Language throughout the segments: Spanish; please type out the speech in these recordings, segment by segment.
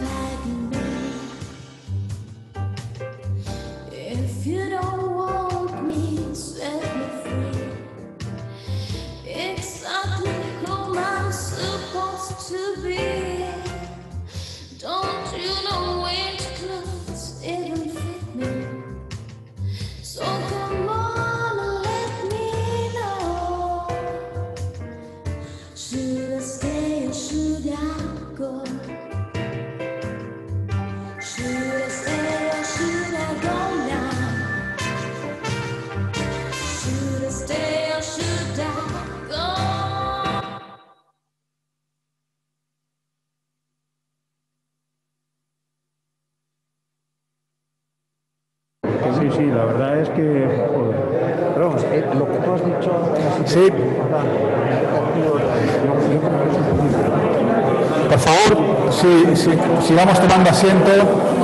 like me. If you don't Si si, vamos tomando asiento.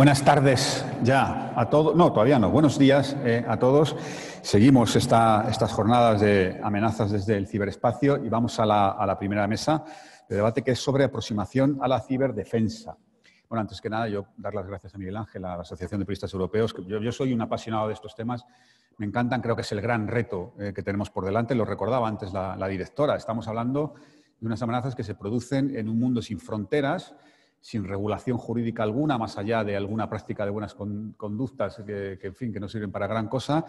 Buenas tardes ya a todos. No, todavía no. Buenos días eh, a todos. Seguimos esta, estas jornadas de amenazas desde el ciberespacio y vamos a la, primera mesa de debate que es sobre aproximación a la ciberdefensa. Bueno, antes que nada, yo dar las gracias a Miguel Ángel, a la Asociación de Periodistas Europeos. Que yo, soy un apasionado de estos temas. Me encantan, creo que es el gran reto eh, que tenemos por delante. Lo recordaba antes la, la directora. Estamos hablando de unas amenazas que se producen en un mundo sin fronteras sin regulación jurídica alguna, más allá de alguna práctica de buenas conductas que, en fin, que no sirven para gran cosa,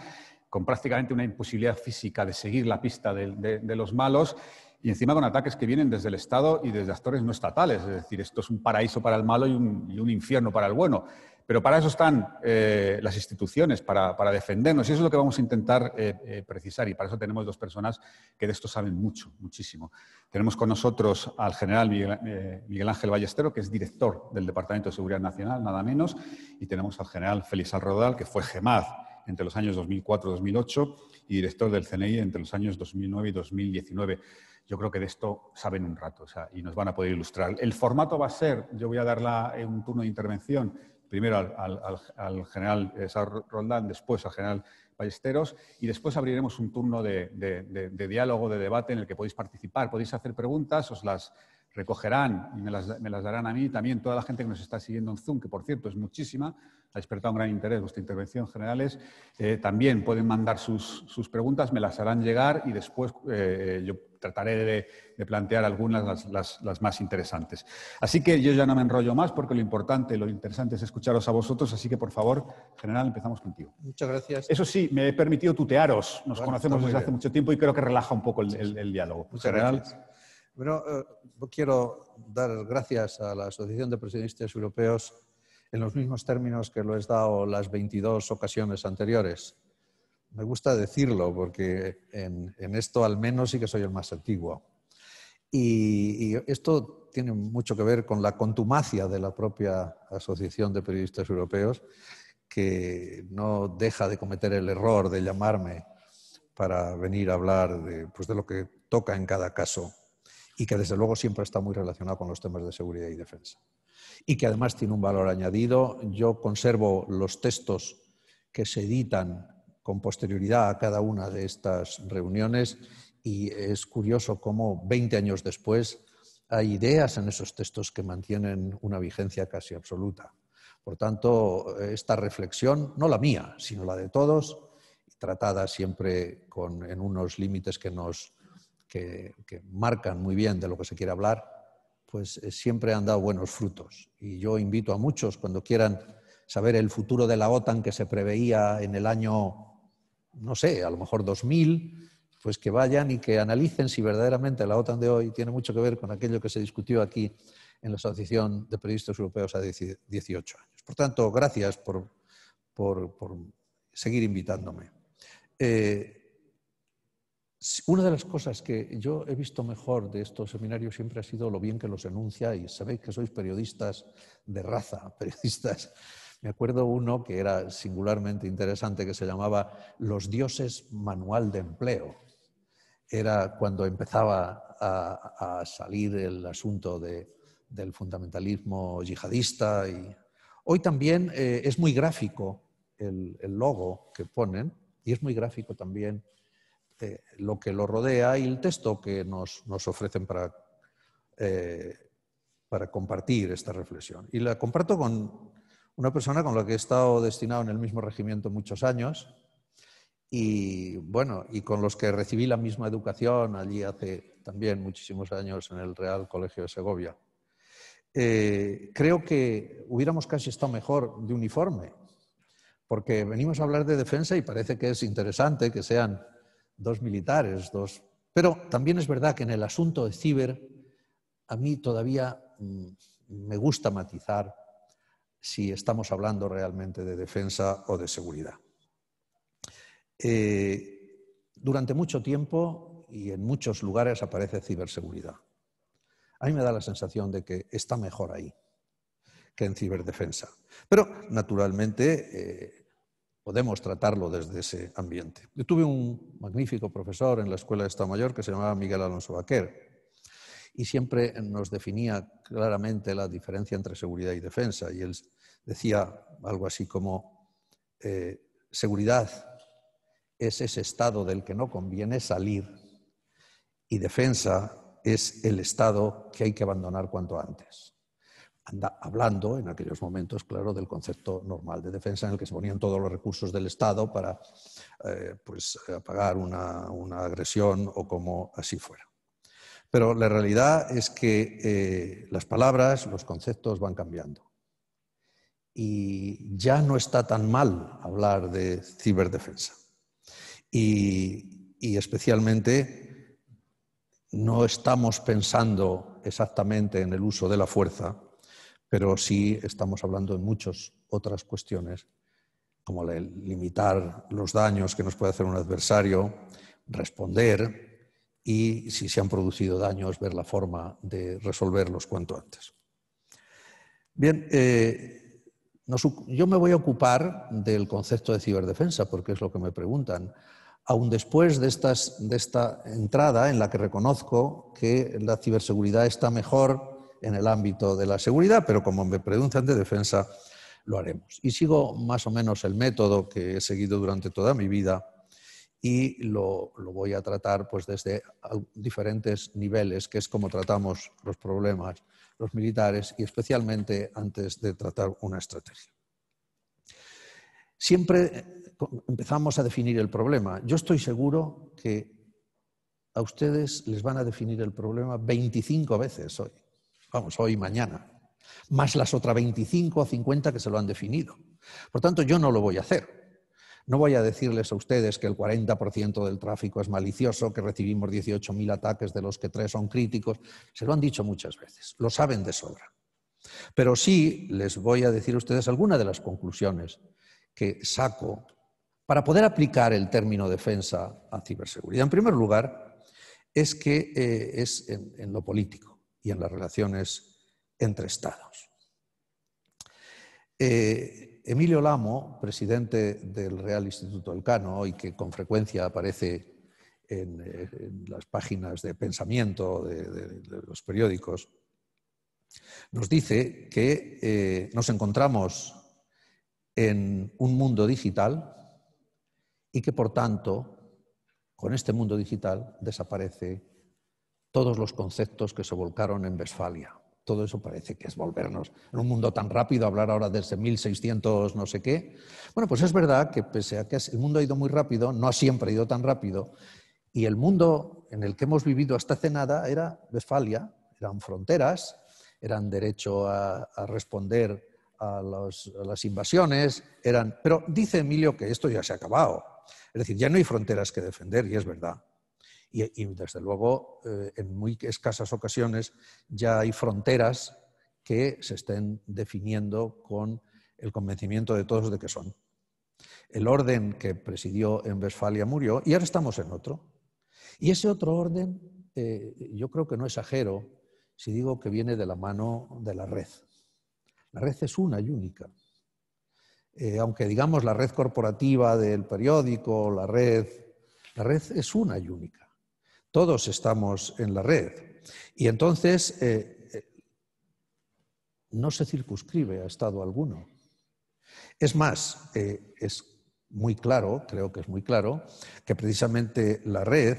con prácticamente una imposibilidad física de seguir la pista de, los malos y encima con ataques que vienen desde el Estado y desde actores no estatales. Es decir, esto es un paraíso para el malo y un infierno para el bueno. Pero para eso están eh, las instituciones, para, defendernos. Y eso es lo que vamos a intentar eh, eh, precisar. Y para eso tenemos dos personas que de esto saben mucho, muchísimo. Tenemos con nosotros al general Miguel, Ángel Ballestero, que es director del Departamento de Seguridad Nacional, nada menos. Y tenemos al general Félix Alrodal, que fue GEMAD entre los años 2004-2008 y director del CNI entre los años 2009 y 2019 yo creo que de esto saben un rato y nos van a poder ilustrar. El formato va a ser, yo voy a dar eh, un turno de intervención primero al, general eh, Sar Roldán, después al general Ballesteros y después abriremos un turno de, diálogo, de debate en el que podéis participar, podéis hacer preguntas, os las, recogerán y me las, me las, darán a mí también toda la gente que nos está siguiendo en Zoom, que por cierto es muchísima, ha despertado un gran interés vuestra intervención generales. Eh, también pueden mandar sus, preguntas, me las harán llegar y después eh, yo trataré de, plantear algunas las, las, más interesantes. Así que yo ya no me enrollo más porque lo importante, lo interesante es escucharos a vosotros, así que por favor, general, empezamos contigo. Muchas gracias. Eso sí, me he permitido tutearos, nos conocemos desde hace mucho tiempo y creo que relaja un poco el, diálogo. Muchas general, gracias. Bueno, eh, quiero dar gracias a la Asociación de Periodistas Europeos en los mismos términos que lo he dado las 22 ocasiones anteriores. Me gusta decirlo porque en, esto al menos sí que soy el más antiguo. Y, y, esto tiene mucho que ver con la contumacia de la propia Asociación de Periodistas Europeos, que no deja de cometer el error de llamarme para venir a hablar de, pues, de lo que toca en cada caso y que desde luego siempre está muy relacionado con los temas de seguridad y defensa. Y que además tiene un valor añadido. Yo conservo los textos que se editan con posterioridad a cada una de estas reuniones y es curioso cómo 20 años después hay ideas en esos textos que mantienen una vigencia casi absoluta. Por tanto, esta reflexión, no la mía, sino la de todos, tratada siempre con, en unos límites que nos que, marcan muy bien de lo que se quiere hablar, pues eh, siempre han dado buenos frutos. Y yo invito a muchos, cuando quieran saber el futuro de la OTAN que se preveía en el año, no sé, a lo mejor 2000, pues que vayan y que analicen si verdaderamente la OTAN de hoy tiene mucho que ver con aquello que se discutió aquí en la Asociación de Periodistas Europeos a 18 años. Por tanto, gracias por, por, seguir invitándome. Eh, una de las cosas que yo he visto mejor de estos seminarios siempre ha sido lo bien que los y Sabéis que sois periodistas de raza, periodistas. Me acuerdo uno que era singularmente interesante, que se llamaba Los dioses manual de empleo. Era cuando empezaba a, salir el asunto del fundamentalismo yihadista. Y... Hoy también eh, es muy gráfico el logo que ponen y es muy gráfico también este, lo que lo rodea y el texto que nos, ofrecen para, eh, para compartir esta reflexión. Y la comparto con una persona con la que he estado destinado en el mismo regimiento muchos años y, bueno, y con los que recibí la misma educación allí hace también muchísimos años en el Real Colegio de Segovia. Eh, creo que hubiéramos casi estado mejor de uniforme, porque venimos a hablar de defensa y parece que es interesante que sean dos militares, dos... Pero también es verdad que en el asunto de ciber, a mí todavía mm, me gusta matizar si estamos hablando realmente de defensa o de seguridad. Eh, durante mucho tiempo y en muchos lugares aparece ciberseguridad. A mí me da la sensación de que está mejor ahí que en ciberdefensa. Pero, naturalmente, eh, podemos tratarlo desde ese ambiente. Yo tuve un magnífico profesor en la Escuela de Estado Mayor que se llamaba Miguel Alonso Vaquer y siempre nos definía claramente la diferencia entre seguridad y defensa. Y él decía algo así como, eh, seguridad es ese estado del que no conviene salir y defensa es el estado que hay que abandonar cuanto antes anda hablando en aquellos momentos, claro, del concepto normal de defensa en el que se ponían todos los recursos del Estado para eh, pues, apagar una, agresión o como así fuera. Pero la realidad es que eh, las palabras, los conceptos van cambiando. Y ya no está tan mal hablar de ciberdefensa. Y, y especialmente no estamos pensando exactamente en el uso de la fuerza, pero sí estamos hablando de muchas otras cuestiones, como limitar los daños que nos puede hacer un adversario, responder y, si se han producido daños, ver la forma de resolverlos cuanto antes. Bien, eh, yo me voy a ocupar del concepto de ciberdefensa, porque es lo que me preguntan Aún después de, esta entrada en la que reconozco que la ciberseguridad está mejor en el ámbito de la seguridad, pero como me preguntan de defensa, lo haremos. Y sigo más o menos el método que he seguido durante toda mi vida y lo, voy a tratar pues, desde diferentes niveles, que es como tratamos los problemas los militares y especialmente antes de tratar una estrategia. Siempre eh, empezamos a definir el problema. Yo estoy seguro que a ustedes les van a definir el problema 25 veces hoy vamos, hoy, mañana, más las otras 25 o 50 que se lo han definido. Por tanto, yo no lo voy a hacer. No voy a decirles a ustedes que el 40% del tráfico es malicioso, que recibimos 18.000 ataques de los que tres son críticos. Se lo han dicho muchas veces, lo saben de sobra. Pero sí les voy a decir a ustedes algunas de las conclusiones que saco para poder aplicar el término defensa a ciberseguridad. En primer lugar, es que eh, es en lo político y en las relaciones entre Estados. Eh, Emilio Lamo, presidente del Real Instituto Elcano y que con frecuencia aparece en, las páginas de pensamiento de, los periódicos, nos dice que eh, nos encontramos en un mundo digital y que, por tanto, con este mundo digital desaparece todos los conceptos que se volcaron en Westfalia. Todo eso parece que es volvernos en un mundo tan rápido, hablar ahora desde 1600 no sé qué. Bueno, pues es verdad que pese a que el mundo ha ido muy rápido, no ha siempre ido tan rápido, y el mundo en el que hemos vivido hasta hace nada era Westfalia, eran fronteras, eran derecho a, responder a, a, las invasiones, eran... Pero dice Emilio que esto ya se ha acabado. Es decir, ya no hay fronteras que defender, y es verdad. Y, desde luego, eh, en muy escasas ocasiones ya hay fronteras que se estén definiendo con el convencimiento de todos de que son. El orden que presidió en Westfalia murió y ahora estamos en otro. Y ese otro orden, eh, yo creo que no exagero si digo que viene de la mano de la red. La red es una y única. Eh, aunque digamos la red corporativa del periódico, la red, la red es una y única. Todos estamos en la red. Y entonces eh, eh, no se circunscribe a estado alguno. Es más, eh, es muy claro, creo que es muy claro, que precisamente la red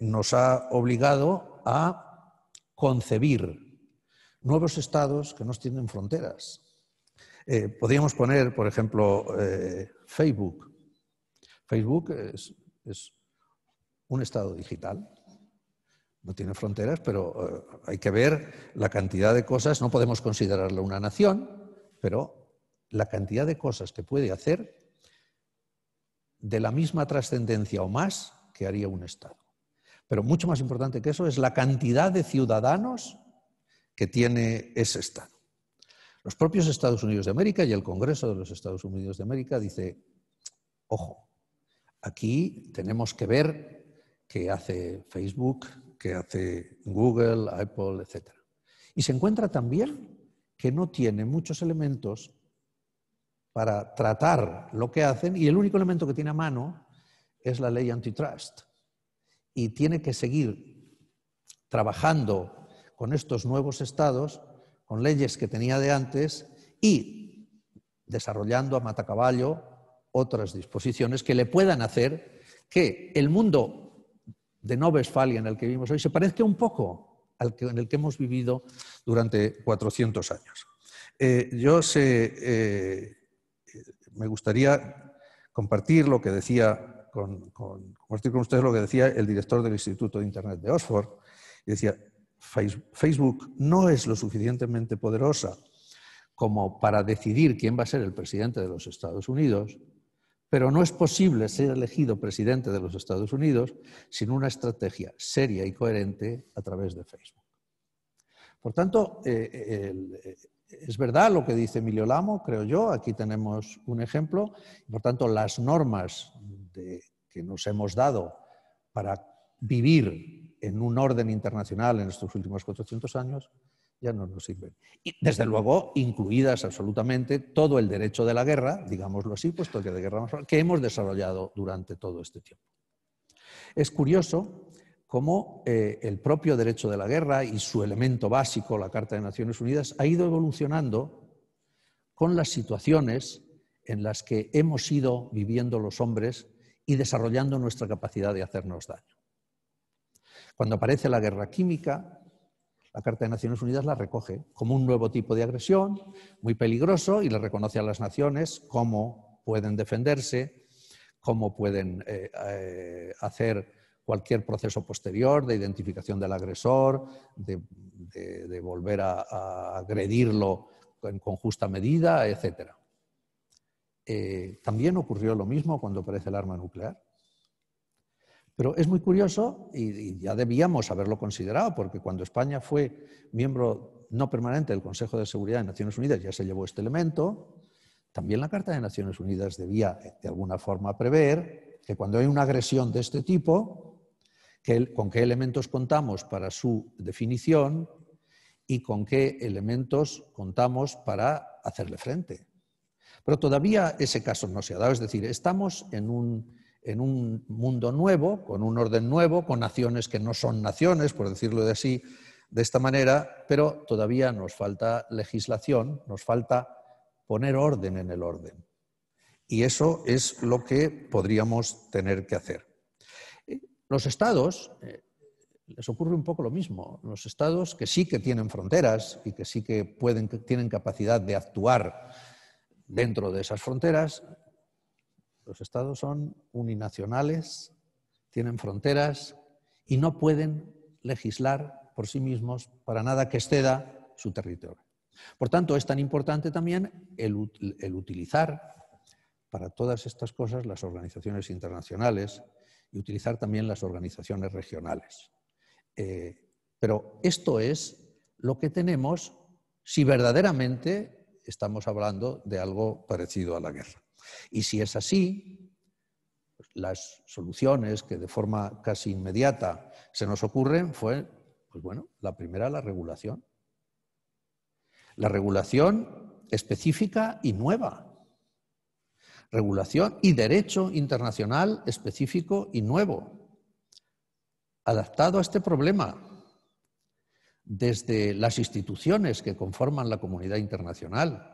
nos ha obligado a concebir nuevos estados que no tienen fronteras. podríamos poner, por ejemplo, Facebook. Facebook es, un Estado digital. No tiene fronteras, pero eh, hay que ver la cantidad de cosas. No podemos considerarlo una nación, pero la cantidad de cosas que puede hacer de la misma trascendencia o más que haría un Estado. Pero mucho más importante que eso es la cantidad de ciudadanos que tiene ese Estado. Los propios Estados Unidos de América y el Congreso de los Estados Unidos de América dice, ojo, aquí tenemos que ver que hace Facebook, que hace Google, Apple, etc. Y se encuentra también que no tiene muchos elementos para tratar lo que hacen y el único elemento que tiene a mano es la ley antitrust. Y tiene que seguir trabajando con estos nuevos estados, con leyes que tenía de antes y desarrollando a matacaballo otras disposiciones que le puedan hacer que el mundo de no Westfalia en el que vivimos hoy se parezca un poco al que, en el que hemos vivido durante 400 años. Eh, yo eh, me gustaría compartir lo que decía con, compartir con ustedes lo que decía el director del Instituto de Internet de Oxford. Y decía, Facebook no es lo suficientemente poderosa como para decidir quién va a ser el presidente de los Estados Unidos, pero no es posible ser elegido presidente de los Estados Unidos sin una estrategia seria y coherente a través de Facebook. Por tanto, eh, eh, eh, es verdad lo que dice Emilio Lamo, creo yo, aquí tenemos un ejemplo. Por tanto, las normas que nos hemos dado para vivir en un orden internacional en estos últimos 400 años ya no nos sirven. Y desde luego, incluidas absolutamente todo el derecho de la guerra, digámoslo así, puesto que de guerra que hemos desarrollado durante todo este tiempo. Es curioso cómo eh, el propio derecho de la guerra y su elemento básico, la Carta de Naciones Unidas, ha ido evolucionando con las situaciones en las que hemos ido viviendo los hombres y desarrollando nuestra capacidad de hacernos daño. Cuando aparece la guerra química, la Carta de Naciones Unidas la recoge como un nuevo tipo de agresión, muy peligroso, y le reconoce a las naciones cómo pueden defenderse, cómo pueden eh, eh, hacer cualquier proceso posterior de identificación del agresor, de, volver a, agredirlo con justa medida, etc. Eh, también ocurrió lo mismo cuando aparece el arma nuclear. Pero es muy curioso y, ya debíamos haberlo considerado, porque cuando España fue miembro no permanente del Consejo de Seguridad de Naciones Unidas ya se llevó este elemento, también la Carta de Naciones Unidas debía eh, de alguna forma prever que cuando hay una agresión de este tipo, con qué elementos contamos para su definición y con qué elementos contamos para hacerle frente. Pero todavía ese caso no se ha dado, es decir, estamos en un, en un mundo nuevo, con un orden nuevo, con naciones que no son naciones, por decirlo de así, de esta manera, pero todavía nos falta legislación, nos falta poner orden en el orden. Y eso es lo que podríamos tener que hacer. Eh, los estados eh, les ocurre un poco lo mismo. Los estados que sí que tienen fronteras y que sí que tienen capacidad de actuar dentro de esas fronteras, los estados son uninacionales, tienen fronteras y no pueden legislar por sí mismos para nada que exceda su territorio. Por tanto, es tan importante también el, utilizar para todas estas cosas las organizaciones internacionales y utilizar también las organizaciones regionales. Eh, pero esto es lo que tenemos si verdaderamente estamos hablando de algo parecido a la guerra. Y si es así, las soluciones que de forma casi inmediata se nos ocurren fue, pues bueno, la primera, la regulación. La regulación específica y nueva. Regulación y derecho internacional específico y nuevo, adaptado a este problema desde las instituciones que conforman la comunidad internacional,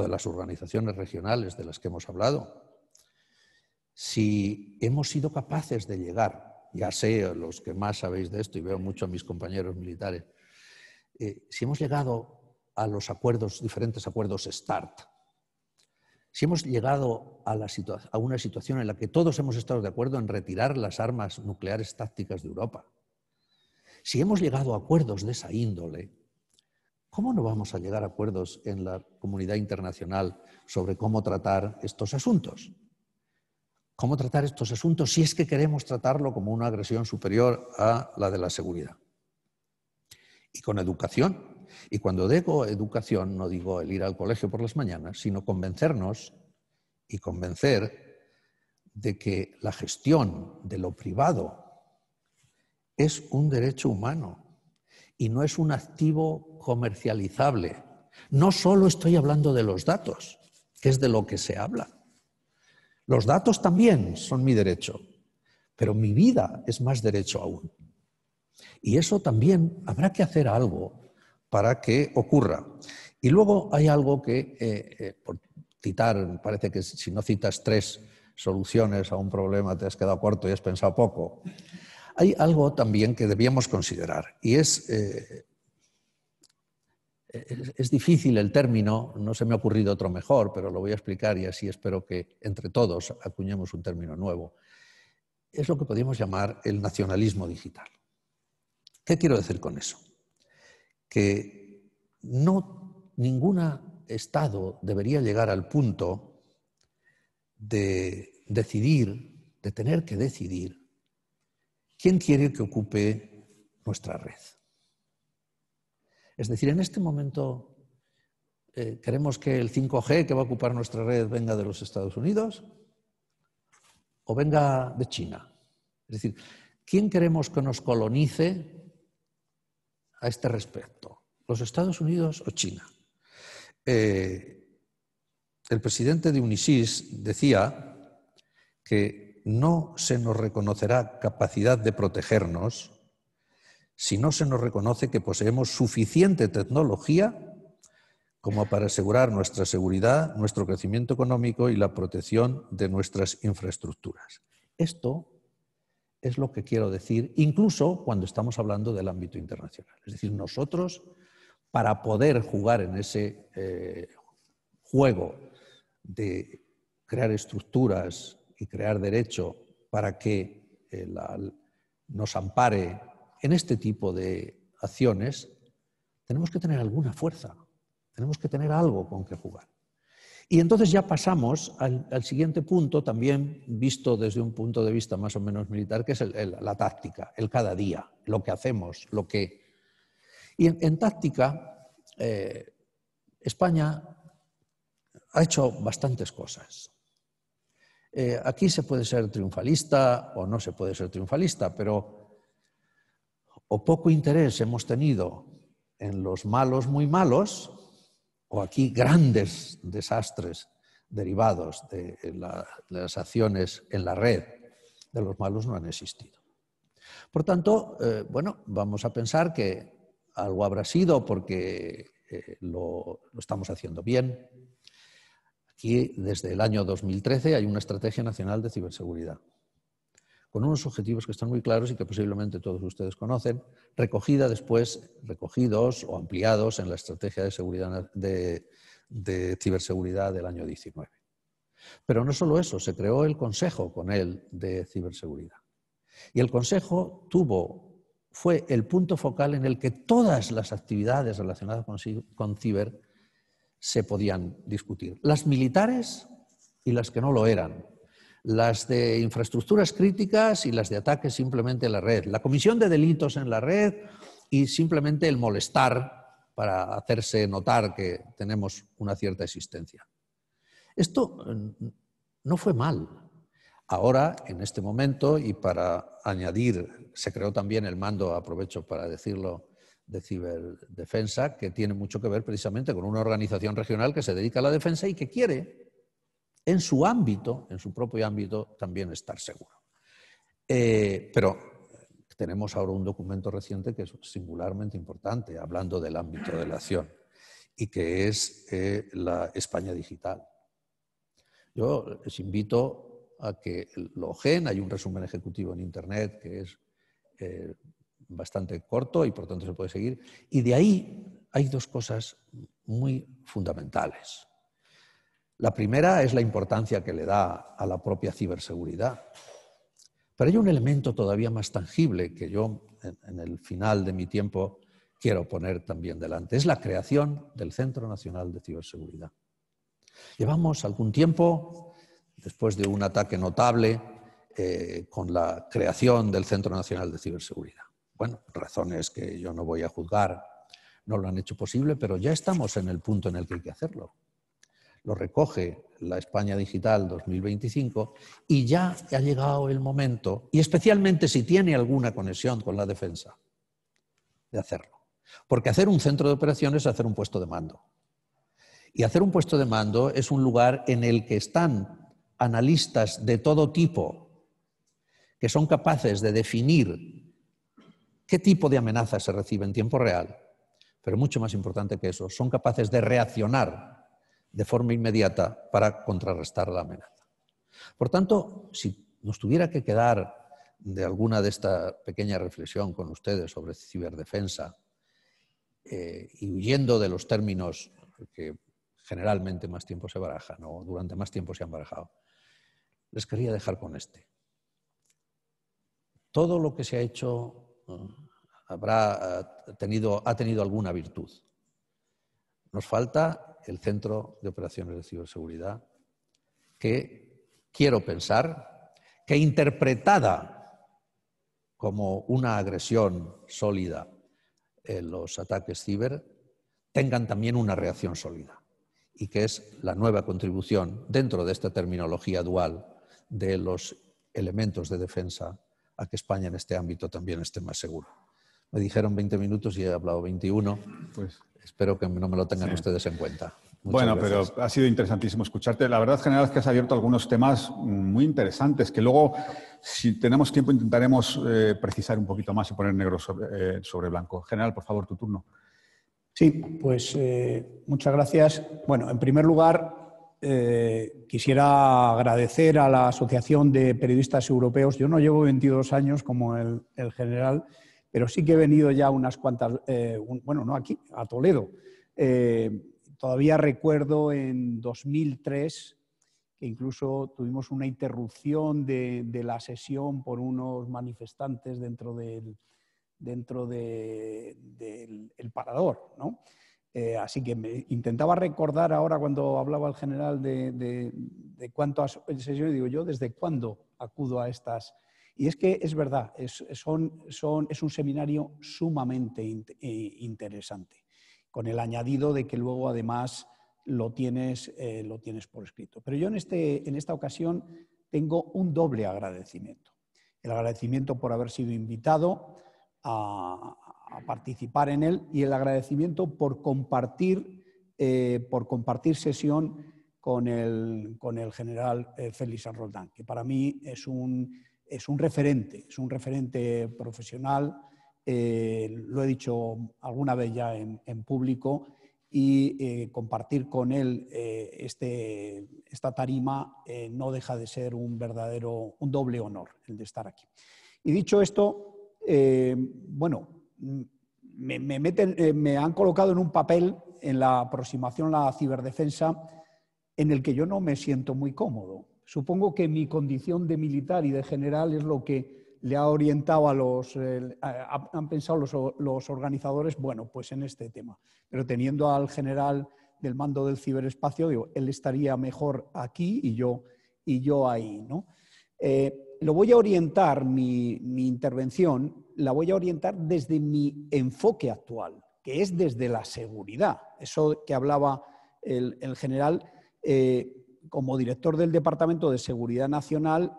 de las organizaciones regionales de las que hemos hablado, si hemos sido capaces de llegar, ya sé los que más sabéis de esto y veo mucho a mis compañeros militares, eh, si hemos llegado a los acuerdos, diferentes acuerdos START, si hemos llegado a, a una situación en la que todos hemos estado de acuerdo en retirar las armas nucleares tácticas de Europa, si hemos llegado a acuerdos de esa índole, ¿Cómo no vamos a llegar a acuerdos en la comunidad internacional sobre cómo tratar estos asuntos? ¿Cómo tratar estos asuntos si es que queremos tratarlo como una agresión superior a la de la seguridad? Y con educación. Y cuando digo educación, no digo el ir al colegio por las mañanas, sino convencernos y convencer de que la gestión de lo privado es un derecho humano y no es un activo comercializable. No solo estoy hablando de los datos, que es de lo que se habla. Los datos también son mi derecho, pero mi vida es más derecho aún. Y eso también habrá que hacer algo para que ocurra. Y luego hay algo que, eh, eh, por citar, parece que si no citas tres soluciones a un problema te has quedado corto y has pensado poco. Hay algo también que debíamos considerar y eh, eh, es, es, difícil el término, no se me ha ocurrido otro mejor, pero lo voy a explicar y así espero que entre todos acuñemos un término nuevo. Es lo que podríamos llamar el nacionalismo digital. ¿Qué quiero decir con eso? Que no ningún Estado debería llegar al punto de decidir, de tener que decidir ¿Quién quiere que ocupe nuestra red? Es decir, en este momento eh, queremos que el 5G que va a ocupar nuestra red venga de los Estados Unidos o venga de China. Es decir, ¿quién queremos que nos colonice a este respecto? ¿Los Estados Unidos o China? Eh, el presidente de UNISIS decía que no se nos reconocerá capacidad de protegernos si no se nos reconoce que poseemos suficiente tecnología como para asegurar nuestra seguridad, nuestro crecimiento económico y la protección de nuestras infraestructuras. Esto es lo que quiero decir, incluso cuando estamos hablando del ámbito internacional. Es decir, nosotros, para poder jugar en ese eh, juego de crear estructuras y crear derecho para que eh, nos ampare en este tipo de acciones, tenemos que tener alguna fuerza, tenemos que tener algo con que jugar. Y entonces ya pasamos al, siguiente punto, también visto desde un punto de vista más o menos militar, que es la táctica, el cada día, lo que hacemos, lo que... Y en, táctica, eh, España ha hecho bastantes cosas. Eh, aquí se puede ser triunfalista o no se puede ser triunfalista, pero o poco interés hemos tenido en los malos muy malos, o aquí grandes desastres derivados de, las acciones en la red de los malos no han existido. Por tanto, eh, bueno, vamos a pensar que algo habrá sido porque eh, lo estamos haciendo bien, y desde el año 2013 hay una Estrategia Nacional de Ciberseguridad, con unos objetivos que están muy claros y que posiblemente todos ustedes conocen, recogida después, recogidos o ampliados en la Estrategia de, seguridad Ciberseguridad del año 19. Pero no solo eso, se creó el Consejo con él de Ciberseguridad. Y el Consejo tuvo, fue el punto focal en el que todas las actividades relacionadas con, con ciber se podían discutir. Las militares y las que no lo eran. Las de infraestructuras críticas y las de ataques simplemente en la red. La comisión de delitos en la red y simplemente el molestar para hacerse notar que tenemos una cierta existencia. Esto mm, no fue mal. Ahora, en este momento, y para añadir, se creó también el mando, aprovecho para decirlo, de ciberdefensa que tiene mucho que ver precisamente con una organización regional que se dedica a la defensa y que quiere en su ámbito, en su propio ámbito, también estar seguro. Eh, pero tenemos ahora un documento reciente que es singularmente importante, hablando del ámbito de la acción, y que es eh, la España digital. Yo les invito a que lo ojen, hay un resumen ejecutivo en Internet que es eh, bastante corto y por tanto se puede seguir. Y de ahí hay dos cosas muy fundamentales. La primera es la importancia que le da a la propia ciberseguridad. Pero hay un elemento todavía más tangible que yo en el final de mi tiempo quiero poner también delante. Es la creación del Centro Nacional de Ciberseguridad. Llevamos algún tiempo, después de un ataque notable, eh, con la creación del Centro Nacional de Ciberseguridad bueno, razones que yo no voy a juzgar, no lo han hecho posible, pero ya estamos en el punto en el que hay que hacerlo. Lo recoge la España Digital 2025 y ya ha llegado el momento, y especialmente si tiene alguna conexión con la defensa, de hacerlo. Porque hacer un centro de operaciones es hacer un puesto de mando. Y hacer un puesto de mando es un lugar en el que están analistas de todo tipo que son capaces de definir qué tipo de amenaza se recibe en tiempo real, pero mucho más importante que eso, son capaces de reaccionar de forma inmediata para contrarrestar la amenaza. Por tanto, si nos tuviera que quedar de alguna de esta pequeña reflexión con ustedes sobre ciberdefensa eh, y huyendo de los términos que generalmente más tiempo se barajan o durante más tiempo se han barajado, les quería dejar con este. Todo lo que se ha hecho habrá eh, tenido, ha tenido alguna virtud. Nos falta el Centro de Operaciones de Ciberseguridad, que quiero pensar que interpretada como una agresión sólida en los ataques ciber, tengan también una reacción sólida y que es la nueva contribución dentro de esta terminología dual de los elementos de defensa a que España en este ámbito también esté más seguro. Me dijeron 20 minutos y he hablado 21. Pues, Espero que no me lo tengan ustedes en cuenta. bueno, pero ha sido interesantísimo escucharte. La verdad, general, es que has abierto algunos temas muy interesantes que luego, si tenemos tiempo, intentaremos eh, precisar un poquito más y poner negro eh, sobre, blanco. General, por favor, tu turno. Sí, pues eh, muchas gracias. Bueno, en primer lugar, eh, quisiera agradecer a la Asociación de Periodistas Europeos. Yo no llevo 22 años como el, general, pero sí que he venido ya unas cuantas, eh, bueno, no aquí, a Toledo. Eh, todavía recuerdo en 2003 que incluso tuvimos una interrupción de, la sesión por unos manifestantes dentro del, dentro del parador, ¿no? Eh, así que me intentaba recordar ahora cuando hablaba el general de, de, cuánto sesiones, digo yo, ¿desde cuándo acudo a estas? Y es que es verdad, es, son, son, es un seminario sumamente eh, interesante, con el añadido de que luego además lo tienes, eh, lo tienes por escrito. Pero yo en, este, en esta ocasión tengo un doble agradecimiento. El agradecimiento por haber sido invitado a, a participar en él y el agradecimiento por compartir, eh, por compartir sesión con el, general eh, Félix San Roldán, que para mí es un, es un referente, es un referente profesional, eh, lo he dicho alguna vez ya en, en público, y compartir con él este, esta tarima no deja de ser un verdadero, un doble honor el de estar aquí. Y dicho esto, bueno, eh, me, han colocado en un papel en la aproximación a la ciberdefensa en el que yo no me siento muy cómodo. Supongo que mi condición de militar y de general es lo que le ha orientado a los, han pensado los, organizadores, bueno, pues en este tema. Pero teniendo al general del mando del ciberespacio, él estaría mejor aquí y yo, y yo ahí, ¿no? Eh, lo voy a orientar mi, mi intervención la voy a orientar desde mi enfoque actual, que es desde la seguridad. Eso que hablaba el, general, eh, como director del Departamento de Seguridad Nacional,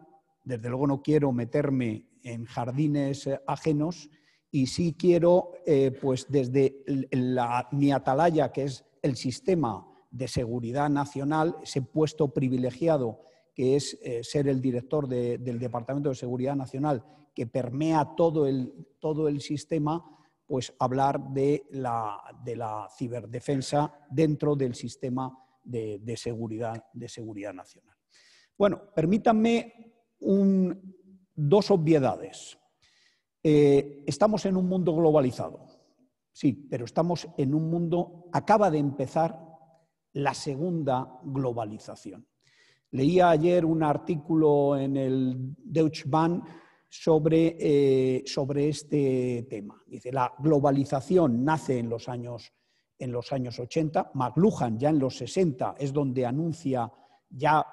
desde luego no quiero meterme en jardines eh, ajenos y sí quiero, eh, pues desde mi atalaya, que es el sistema de seguridad nacional, ese puesto privilegiado que es ser el director del Departamento de Seguridad Nacional que permea todo el, todo el sistema, pues hablar de la, ciberdefensa dentro del sistema de, de, seguridad, nacional. Bueno, permítanme dos obviedades. Eh, estamos en un mundo globalizado, sí, pero estamos en un mundo, acaba de empezar la segunda globalización. Leía ayer un artículo en el Deutsche Bahn eh, sobre, este tema. Dice, la globalización nace en los años 80, McLuhan ya en los 60 es donde anuncia, ya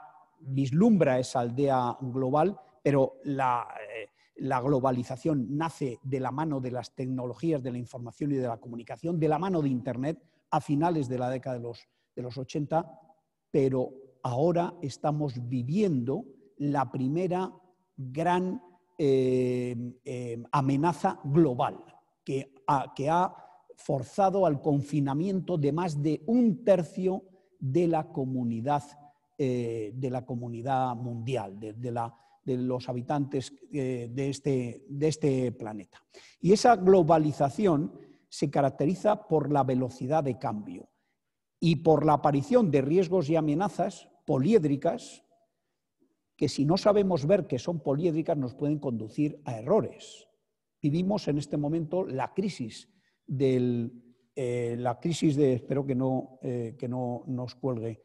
vislumbra esa aldea global, pero eh, la, globalización nace de la mano de las tecnologías de la información y de la comunicación, de la mano de Internet, a finales de la década de los, de los 80, pero ahora estamos viviendo la primera gran Em, em, amenaza global que ha, forzado al confinamiento de más de un tercio de la comunidad, eh, de la comunidad mundial, de, los habitantes eh, de, este, de, este, planeta. Y esa globalización se caracteriza por la velocidad de cambio y por la aparición de riesgos y amenazas poliédricas que si no sabemos ver que son poliédricas nos pueden conducir a errores. Vivimos en este momento la crisis del, eh, la crisis de, espero que no, eh, que no nos cuelgue,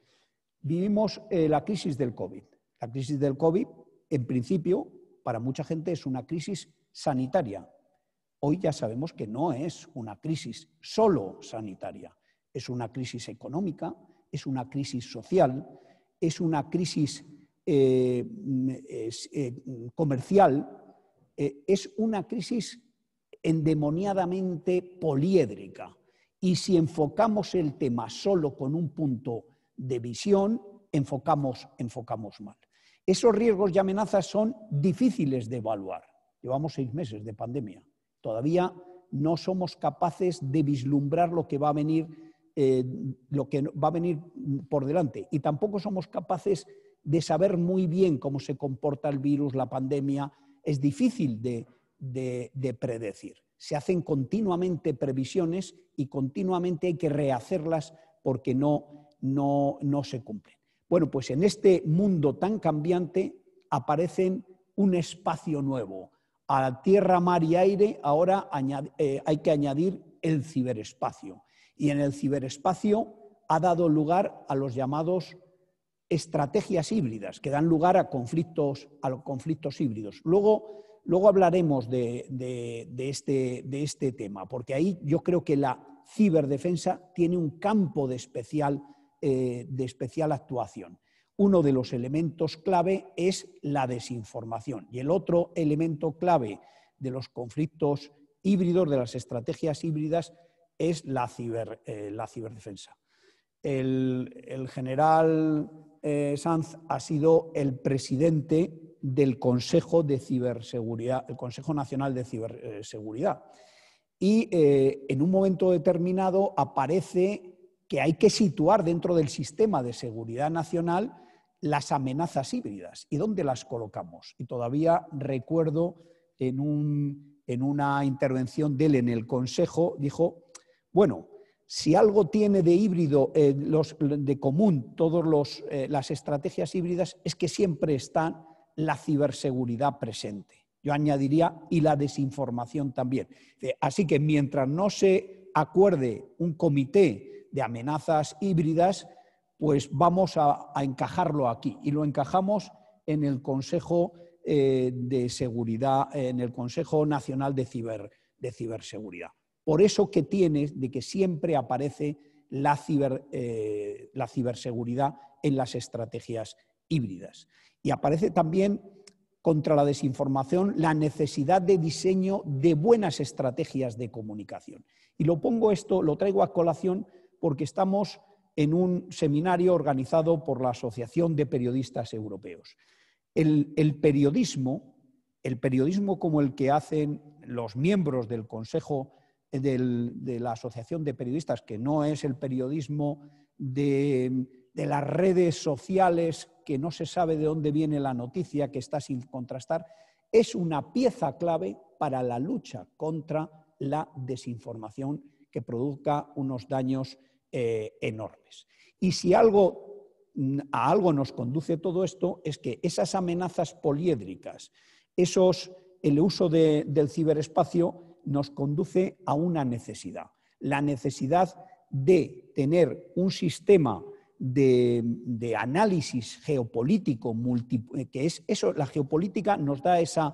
vivimos eh, la crisis del COVID. La crisis del COVID, en principio, para mucha gente es una crisis sanitaria. Hoy ya sabemos que no es una crisis solo sanitaria, es una crisis económica, es una crisis social, es una crisis eh, eh, comercial eh, es una crisis endemoniadamente poliédrica. Y si enfocamos el tema solo con un punto de visión, enfocamos, enfocamos mal. Esos riesgos y amenazas son difíciles de evaluar. Llevamos seis meses de pandemia. Todavía no somos capaces de vislumbrar lo que va a venir, lo que va a venir por delante. Y tampoco somos capaces de saber muy bien cómo se comporta el virus, la pandemia, es difícil de, predecir. Se hacen continuamente previsiones y continuamente hay que rehacerlas porque no, no, no se cumplen. Bueno, pues en este mundo tan cambiante aparecen un espacio nuevo. A la tierra, mar y aire ahora eh, hay que añadir el ciberespacio. Y en el ciberespacio ha dado lugar a los llamados estrategias híbridas que dan lugar a conflictos, a conflictos híbridos. Luego, luego hablaremos este, de, este, tema, porque ahí yo creo que la ciberdefensa tiene un campo eh, de especial, actuación. Uno de los elementos clave es la desinformación y el otro elemento clave de los conflictos híbridos, de las estrategias híbridas, es la, eh, ciberdefensa. el general eh, Sanz ha sido el presidente del Consejo de Ciberseguridad, el Consejo Nacional de Ciberseguridad. Y eh, en un momento determinado aparece que hay que situar dentro del sistema de seguridad nacional las amenazas híbridas y dónde las colocamos. Y todavía recuerdo en, en una intervención de él en el Consejo, dijo, bueno, si algo tiene de híbrido, eh, de común, todas eh, las estrategias híbridas, es que siempre está la ciberseguridad presente. Yo añadiría, y la desinformación también. Eh, así que mientras no se acuerde un comité de amenazas híbridas, pues vamos a, encajarlo aquí. Y lo encajamos en el Consejo de Seguridad, en el Consejo Nacional de, Ciber, de Ciberseguridad por eso que tienes de que siempre aparece eh, la, ciberseguridad en las estrategias híbridas. Y aparece también contra la desinformación la necesidad de diseño de buenas estrategias de comunicación. Y lo pongo esto, lo traigo a colación porque estamos en un seminario organizado por la Asociación de Periodistas Europeos. El, el periodismo, el periodismo como el que hacen los miembros del Consejo de la Asociación de Periodistas, que no es el periodismo de, las redes sociales, que no se sabe de dónde viene la noticia, que está sin contrastar, es una pieza clave para la lucha contra la desinformación que produzca unos daños eh, enormes. Y si algo a algo nos conduce todo esto es que esas amenazas poliédricas, esos, el uso del ciberespacio nos conduce a una necesidad, la necesidad de tener un sistema de, análisis geopolítico, que es eso, la geopolítica nos da esa,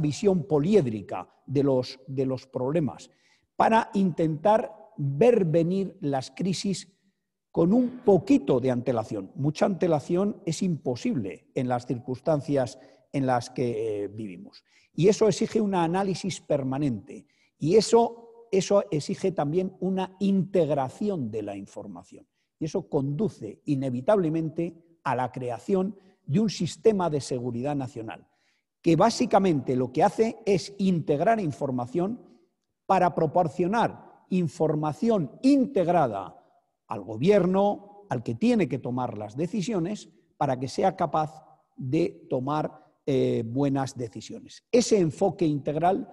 visión poliédrica de los problemas, para intentar ver venir las crisis con un poquito de antelación. Mucha antelación es imposible en las circunstancias en las que eh, vivimos. Y eso exige un análisis permanente y eso, eso exige también una integración de la información. Y eso conduce inevitablemente a la creación de un sistema de seguridad nacional, que básicamente lo que hace es integrar información para proporcionar información integrada al gobierno, al que tiene que tomar las decisiones, para que sea capaz de tomar eh, buenas decisiones. Ese enfoque integral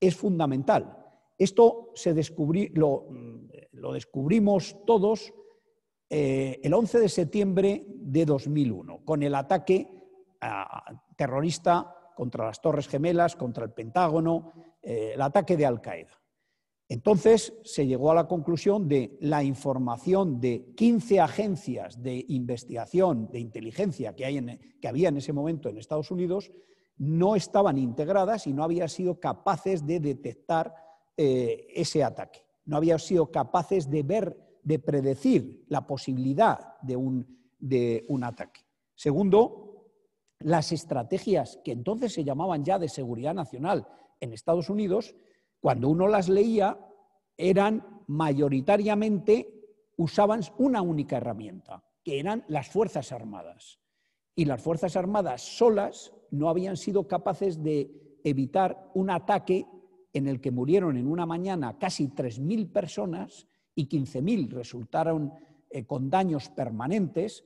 es fundamental. Esto se mm, lo, descubrimos todos eh, el 11 de septiembre de 2001, con el ataque ah, terrorista contra las Torres Gemelas, contra el Pentágono, eh, el ataque de Al-Qaeda. Entonces se llegó a la conclusión de la información de 15 agencias de investigación, de inteligencia que, había en ese momento en Estados Unidos, no estaban integradas y no habían sido capaces de detectar eh, ese ataque. No habían sido capaces de ver, de predecir la posibilidad de un ataque. Segundo, las estrategias que entonces se llamaban ya de seguridad nacional en Estados Unidos cuando uno las leía, eran mayoritariamente, usaban una única herramienta, que eran las Fuerzas Armadas. Y las Fuerzas Armadas solas no habían sido capaces de evitar un ataque en el que murieron en una mañana casi 3.000 personas y 15.000 resultaron eh, con daños permanentes,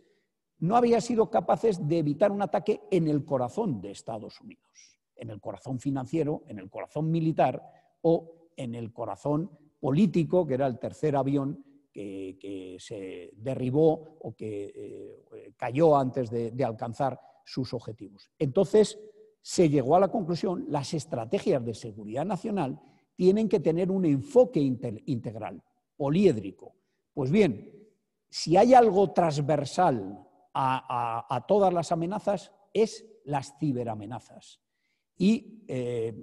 no había sido capaces de evitar un ataque en el corazón de Estados Unidos, en el corazón financiero, en el corazón militar, o en el corazón político, que era el tercer avión que, se derribó o que eh, cayó antes de, alcanzar sus objetivos. Entonces, se llegó a la conclusión, las estrategias de seguridad nacional tienen que tener un enfoque integral, poliédrico. Pues bien, si hay algo transversal a, todas las amenazas, es las ciberamenazas. Y eh,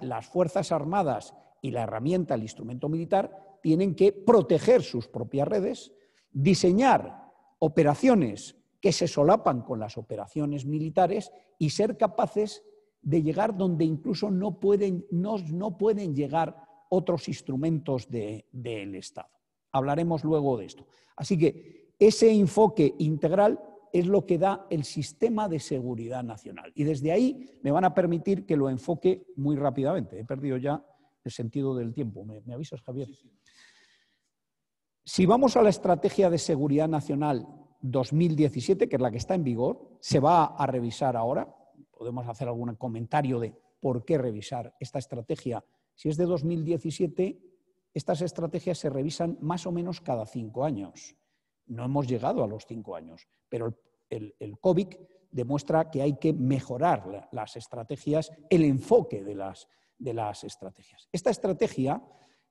las Fuerzas Armadas y la herramienta, el instrumento militar, tienen que proteger sus propias redes, diseñar operaciones que se solapan con las operaciones militares y ser capaces de llegar donde incluso no pueden, no, pueden llegar otros instrumentos del Estado. Hablaremos luego de esto. Así que ese enfoque integral es lo que da el sistema de seguridad nacional. Y desde ahí me van a permitir que lo enfoque muy rápidamente. He perdido ya el sentido del tiempo. ¿Me, avisas, Javier? Si vamos a la estrategia de seguridad nacional 2017, que es la que está en vigor, se va a revisar ahora. Podemos hacer algún comentario de por qué revisar esta estrategia. Si es de 2017, estas estrategias se revisan más o menos cada cinco años. No hemos llegado a los cinco años, pero el, COVID demuestra que hay que mejorar las estrategias, el enfoque de las, estrategias. Esta estrategia,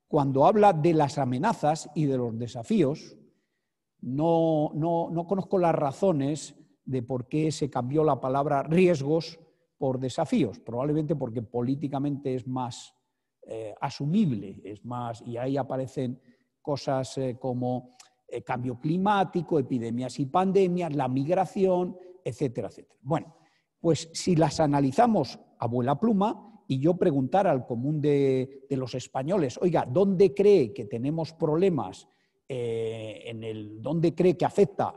cuando habla de las amenazas y de los desafíos, no, conozco las razones de por qué se cambió la palabra riesgos por desafíos, probablemente porque políticamente es más eh, asumible, es más, y ahí aparecen cosas eh, como eh, cambio climático, epidemias y pandemias, la migración, etcétera, etcétera. Bueno, pues si las analizamos a vuela pluma y yo preguntara al común de, los españoles, oiga, ¿dónde cree que tenemos problemas? Eh, en el, dónde cree que afecta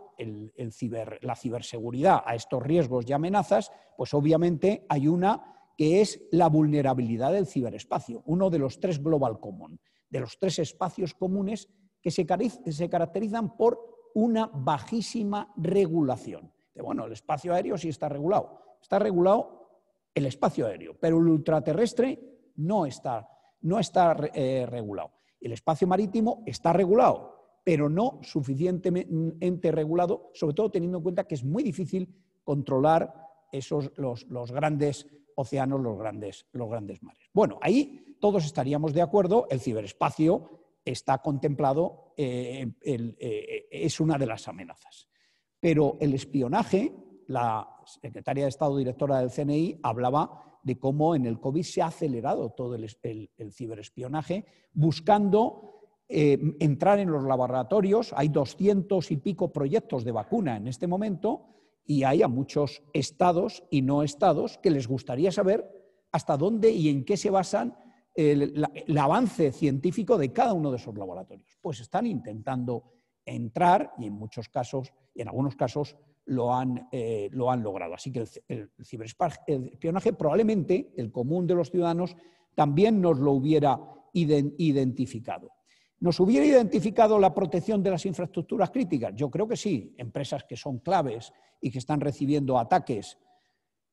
la ciberseguridad a estos riesgos y amenazas, pues obviamente hay una que es la vulnerabilidad del ciberespacio, uno de los tres global common, de los tres espacios comunes que se, caracterizan por una bajísima regulación. bueno, el espacio aéreo sí está regulado. Está regulado el espacio aéreo, pero el ultraterrestre no está, no está eh, regulado. El espacio marítimo está regulado, pero no suficientemente regulado, sobre todo teniendo en cuenta que es muy difícil controlar esos, los, los, grandes océanos, los grandes, los grandes mares. Bueno, ahí todos estaríamos de acuerdo, el ciberespacio está contemplado, eh, eh, es una de las amenazas. Pero el espionaje, la secretaria de Estado directora del CNI hablaba de cómo en el COVID se ha acelerado todo el, ciberespionaje, buscando eh, entrar en los laboratorios. Hay doscientos y pico proyectos de vacuna en este momento y hay a muchos estados y no estados que les gustaría saber hasta dónde y en qué se basan el, avance científico de cada uno de esos laboratorios. Pues están intentando entrar y en muchos casos, y en algunos casos, lo han, eh, logrado. Así que el, ciberespionaje probablemente el común de los ciudadanos también nos lo hubiera identificado. ¿Nos hubiera identificado la protección de las infraestructuras críticas? Yo creo que sí. Empresas que son claves y que están recibiendo ataques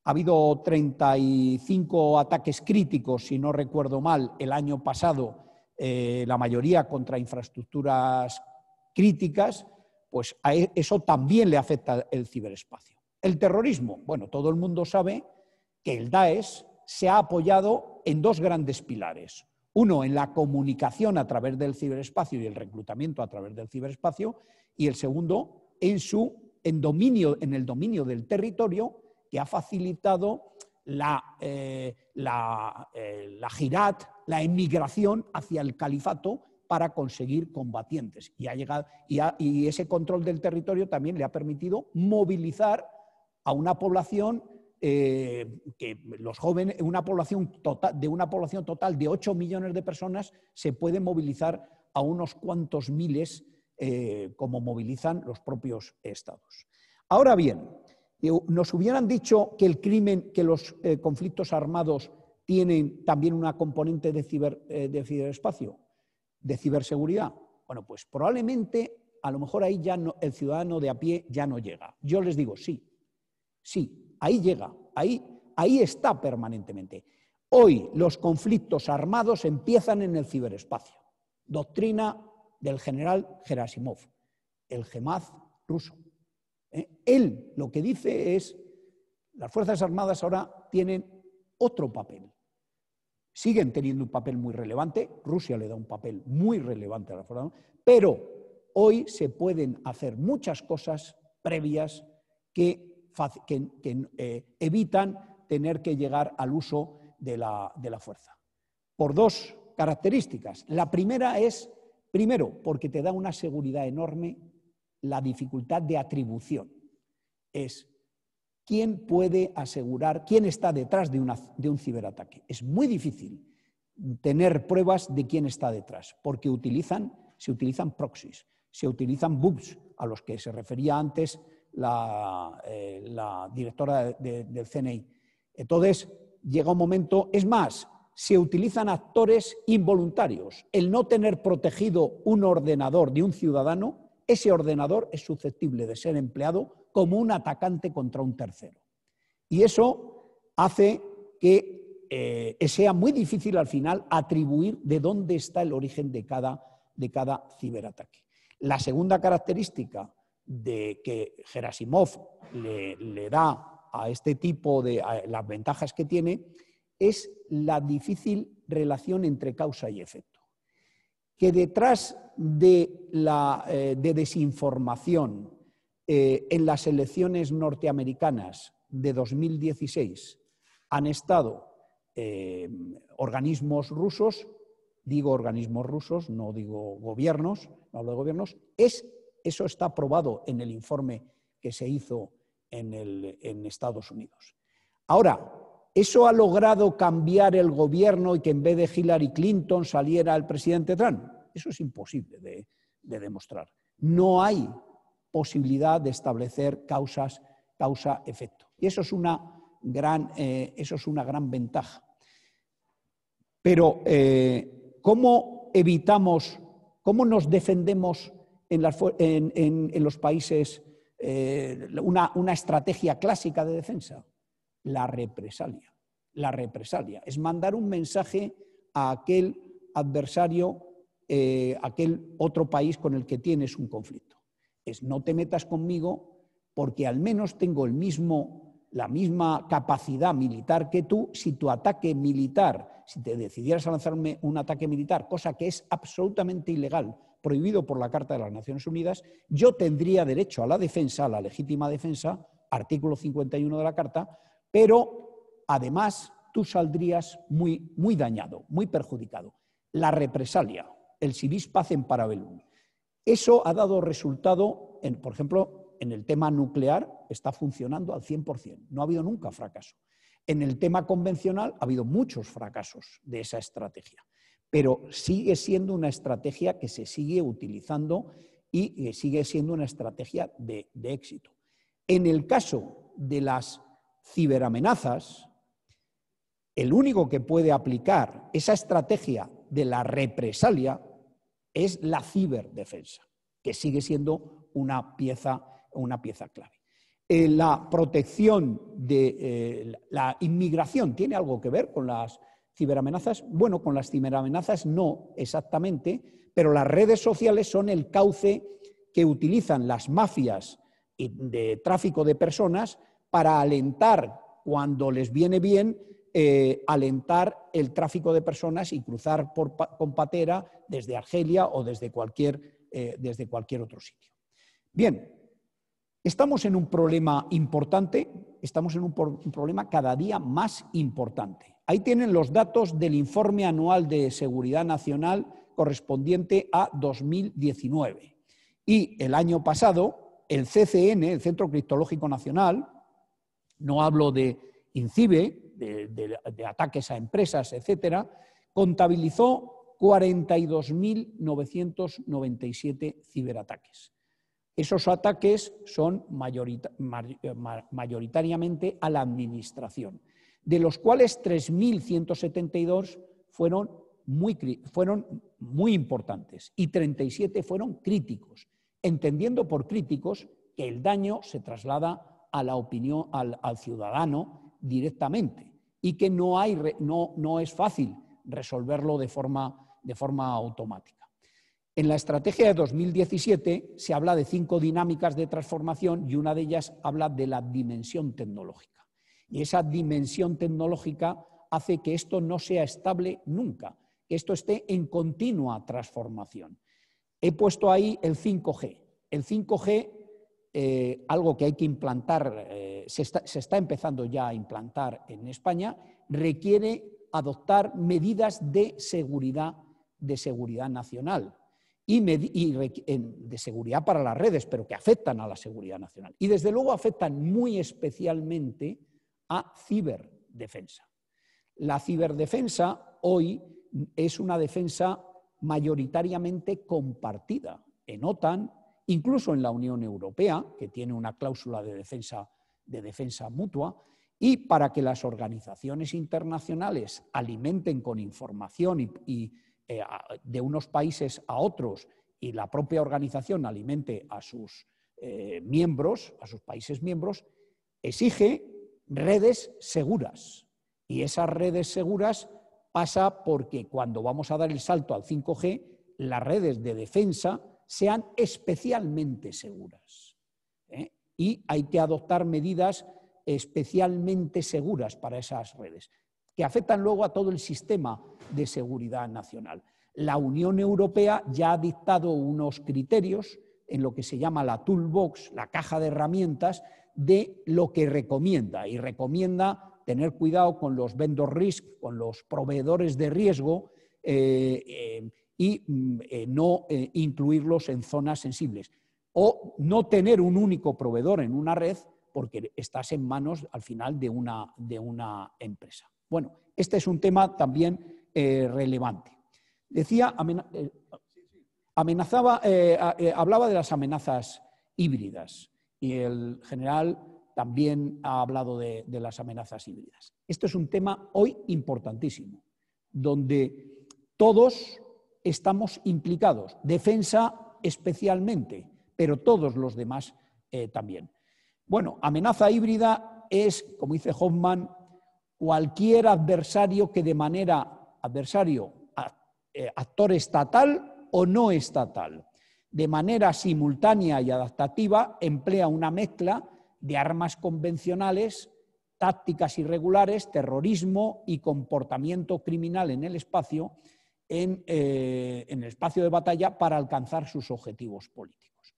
ha habido 35 ataques críticos, si no recuerdo mal, el año pasado, eh, la mayoría contra infraestructuras críticas, pues a e, eso también le afecta el ciberespacio. El terrorismo, bueno, todo el mundo sabe que el Daesh se ha apoyado en dos grandes pilares. Uno, en la comunicación a través del ciberespacio y el reclutamiento a través del ciberespacio, y el segundo, en, su, en el dominio del territorio que ha facilitado la, eh, la, eh, la jirat, la emigración hacia el califato para conseguir combatientes. Y, ha llegado, y, ese control del territorio también le ha permitido movilizar a una población, eh, que los jóvenes, una población total, de una población total de 8 millones de personas, se puede movilizar a unos cuantos miles como movilizan los propios estados. Ahora bien, Uh, nos hubieran dicho que el crimen, que los eh, conflictos armados tienen también una componente eh, de, ciberespacio, de ciberseguridad, bueno, pues probablemente a lo mejor ahí ya el ciudadano de a pie ya no llega. Yo les digo, sí, sí, ahí llega, ahí, ahí está permanentemente. Hoy los conflictos armados empiezan en el ciberespacio. Doctrina del general Gerasimov, el GEMAZ ruso. ¿eh? Él lo que dice es, las Fuerzas Armadas ahora tienen otro papel. Siguen teniendo un papel muy relevante, Rusia le da un papel muy relevante a la Fuerzas pero hoy se pueden hacer muchas cosas previas que, eh, evitan tener que llegar al uso de la fuerza. Por dos características. La primera es, primero, porque te da una seguridad enorme la dificultad de atribución. Es quién puede asegurar quién está detrás de, un ciberataque. Es muy difícil tener pruebas de quién está detrás, porque se utilizan proxies, se utilizan bugs, a los que se refería antes la, eh, directora del CNI. Entonces, llega un momento, es más, se utilizan actores involuntarios. El no tener protegido un ordenador de un ciudadano ese ordenador es susceptible de ser empleado como un atacante contra un tercero. Y eso hace que eh, sea muy difícil al final atribuir de dónde está el origen de cada, ciberataque. La segunda característica de que Gerasimov le, da a este tipo de las ventajas que tiene es la difícil relación entre causa y efecto que detrás de la eh, desinformación eh, en las elecciones norteamericanas de 2016 han estado eh, organismos rusos, digo organismos rusos, no digo gobiernos, no hablo de gobiernos, es, eso está probado en el informe que se hizo en Estados Unidos. Ahora, eso ha logrado cambiar el gobierno y que en vez de Hillary Clinton saliera el presidente Trump. Eso es imposible de, demostrar. No hay posibilidad de establecer causas, causa-efecto. Y eso es, una gran, eh, eso es una gran ventaja. Pero, eh, ¿cómo evitamos, cómo nos defendemos en, los países eh, una, una estrategia clásica de defensa? la represalia. La represalia es mandar un mensaje a aquel adversario, a eh, aquel otro país con el que tienes un conflicto. Es no te metas conmigo porque al menos tengo el mismo, la misma capacidad militar que tú si tu ataque militar, si te decidieras a lanzarme un ataque militar, cosa que es absolutamente ilegal, prohibido por la Carta de las Naciones Unidas, yo tendría derecho a la defensa, a la legítima defensa, artículo 51 de la Carta, pero además tú saldrías muy, muy dañado, muy perjudicado. La represalia, el civis en Parabelún. Eso ha dado resultado, en, por ejemplo, en el tema nuclear está funcionando al 100%, no ha habido nunca fracaso. En el tema convencional ha habido muchos fracasos de esa estrategia, pero sigue siendo una estrategia que se sigue utilizando y sigue siendo una estrategia de éxito. En el caso de las ciberamenazas, el único que puede aplicar esa estrategia de la represalia es la ciberdefensa, que sigue siendo una pieza, una pieza clave. Eh, la protección de eh, la inmigración tiene algo que ver con las ciberamenazas. Bueno, con las ciberamenazas no exactamente, pero las redes sociales son el cauce que utilizan las mafias de tráfico de personas para alentar, cuando les viene bien, eh, alentar el tráfico de personas y cruzar por, con patera desde Argelia o eh, desde cualquier, otro sitio. Bien, estamos en un problema importante, estamos en un, un problema cada día más importante. Ahí tienen los datos del informe anual de seguridad nacional correspondiente a 2019. Y el año pasado, el CCN, el Centro Criptológico Nacional, no hablo de INCIBE, de, ataques a empresas, etcétera, contabilizó 42.997 ciberataques. Esos ataques son eh, mayoritariamente a la administración, de los cuales 3.172 fueron muy, fueron muy importantes y 37 fueron críticos, entendiendo por críticos que el daño se traslada a la opinión, al, ciudadano directamente y que no, es fácil resolverlo de forma, de forma automática. En la estrategia de 2017 se habla de cinco dinámicas de transformación y una de ellas habla de la dimensión tecnológica. Y esa dimensión tecnológica hace que esto no sea estable nunca, que esto esté en continua transformación. He puesto ahí el 5G. El 5G eh, algo que hay que implantar, eh, se, está, empezando ya a implantar en España, requiere adoptar medidas de seguridad, de seguridad nacional y, y de seguridad para las redes, pero que afectan a la seguridad nacional. Y desde luego afectan muy especialmente a ciberdefensa. La ciberdefensa hoy es una defensa mayoritariamente compartida en OTAN, incluso en la Unión Europea, que tiene una cláusula de defensa, mutua, y para que las organizaciones internacionales alimenten con información eh, de unos países a otros y la propia organización alimente a sus eh, miembros, a sus países miembros, exige redes seguras. Y esas redes seguras pasa porque cuando vamos a dar el salto al 5G, las redes de defensa sean especialmente seguras. ¿eh? Y hay que adoptar medidas especialmente seguras para esas redes, que afectan luego a todo el sistema de seguridad nacional. La Unión Europea ya ha dictado unos criterios en lo que se llama la toolbox, la caja de herramientas, de lo que recomienda. Y recomienda tener cuidado con los vendor risk, con los proveedores de riesgo, eh, eh, y mm, eh, no eh, incluirlos en zonas sensibles. O no tener un único proveedor en una red porque estás en manos al final de una, empresa. Bueno, este es un tema también eh, relevante. Decía, hablaba de las amenazas híbridas y el general también ha hablado de, de las amenazas híbridas. Esto es un tema hoy importantísimo, donde todos estamos implicados, defensa especialmente, pero todos los demás eh, también. Bueno, amenaza híbrida es, como dice Hoffman, cualquier adversario que de manera adversario, eh, actor estatal o no estatal, de manera simultánea y adaptativa, emplea una mezcla de armas convencionales, tácticas irregulares, terrorismo y comportamiento criminal en el espacio eh, en, el espacio de batalla para alcanzar sus objetivos políticos.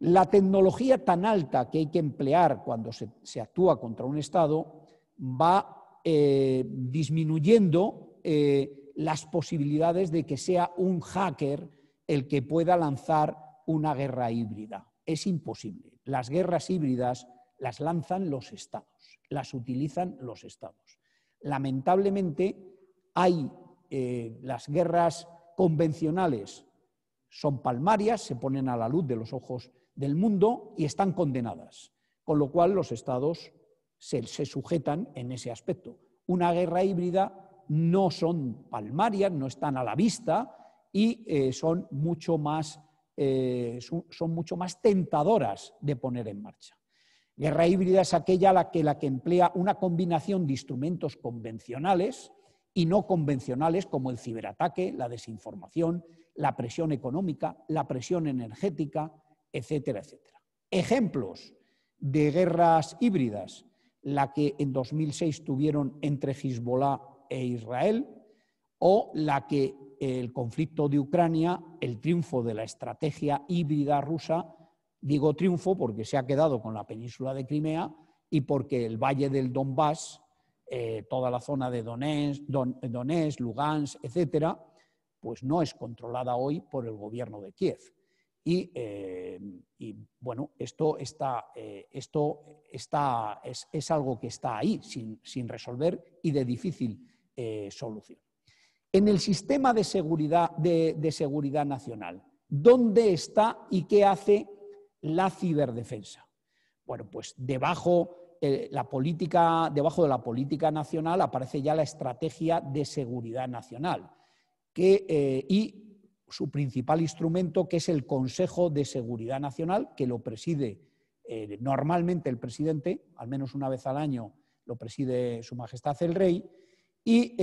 La tecnología tan alta que hay que emplear cuando se, actúa contra un Estado va eh, disminuyendo eh, las posibilidades de que sea un hacker el que pueda lanzar una guerra híbrida. Es imposible. Las guerras híbridas las lanzan los estados, las utilizan los estados. Lamentablemente hay eh, las guerras convencionales son palmarias, se ponen a la luz de los ojos del mundo y están condenadas, con lo cual los estados se, sujetan en ese aspecto. Una guerra híbrida no son palmarias, no están a la vista y eh, son, mucho más, eh, son mucho más tentadoras de poner en marcha. Guerra híbrida es aquella la que, la que emplea una combinación de instrumentos convencionales, y no convencionales como el ciberataque, la desinformación, la presión económica, la presión energética, etcétera, etcétera. Ejemplos de guerras híbridas, la que en 2006 tuvieron entre Hezbollah e Israel, o la que el conflicto de Ucrania, el triunfo de la estrategia híbrida rusa, digo triunfo porque se ha quedado con la península de Crimea y porque el valle del Donbass eh, toda la zona de Donetsk, Lugansk, etc., pues no es controlada hoy por el gobierno de Kiev. Y, eh, bueno, esto, está, eh, esto está, es, algo que está ahí sin, resolver y de difícil solución. En el sistema de seguridad, de seguridad nacional, ¿dónde está y qué hace la ciberdefensa? Bueno, pues debajo eh, la política, debajo de la política nacional aparece ya la estrategia de seguridad nacional eh, y su principal instrumento, que es el Consejo de Seguridad Nacional, que lo preside eh, normalmente el presidente, al menos una vez al año lo preside Su Majestad el Rey, y,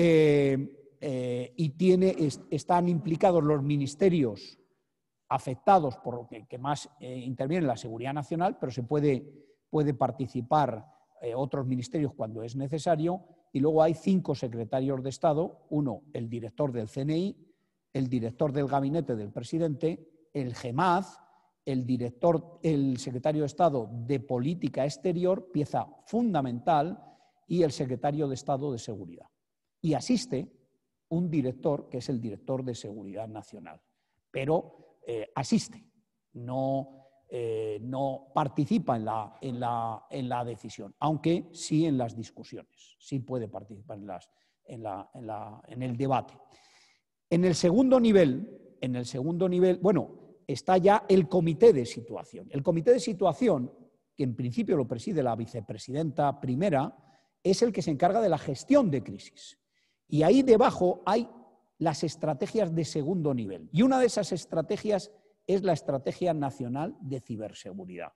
y tiene, están implicados los ministerios afectados por lo que, que más interviene la seguridad nacional, pero se puede puede participar eh, otros ministerios cuando es necesario, y luego hay cinco secretarios de Estado, uno el director del CNI, el director del gabinete del presidente, el GEMAZ, el, director, el secretario de Estado de Política Exterior, pieza fundamental, y el secretario de Estado de Seguridad. Y asiste un director que es el director de Seguridad Nacional, pero eh, asiste, no eh, no participa en la, decisión, aunque sí en las discusiones, sí puede participar en, en, el debate. En el segundo nivel, en el segundo nivel, bueno, está ya el comité de situación. El comité de situación, que en principio lo preside la vicepresidenta primera, es el que se encarga de la gestión de crisis. Y ahí debajo hay las estrategias de segundo nivel. Y una de esas estrategias es la Estrategia Nacional de Ciberseguridad.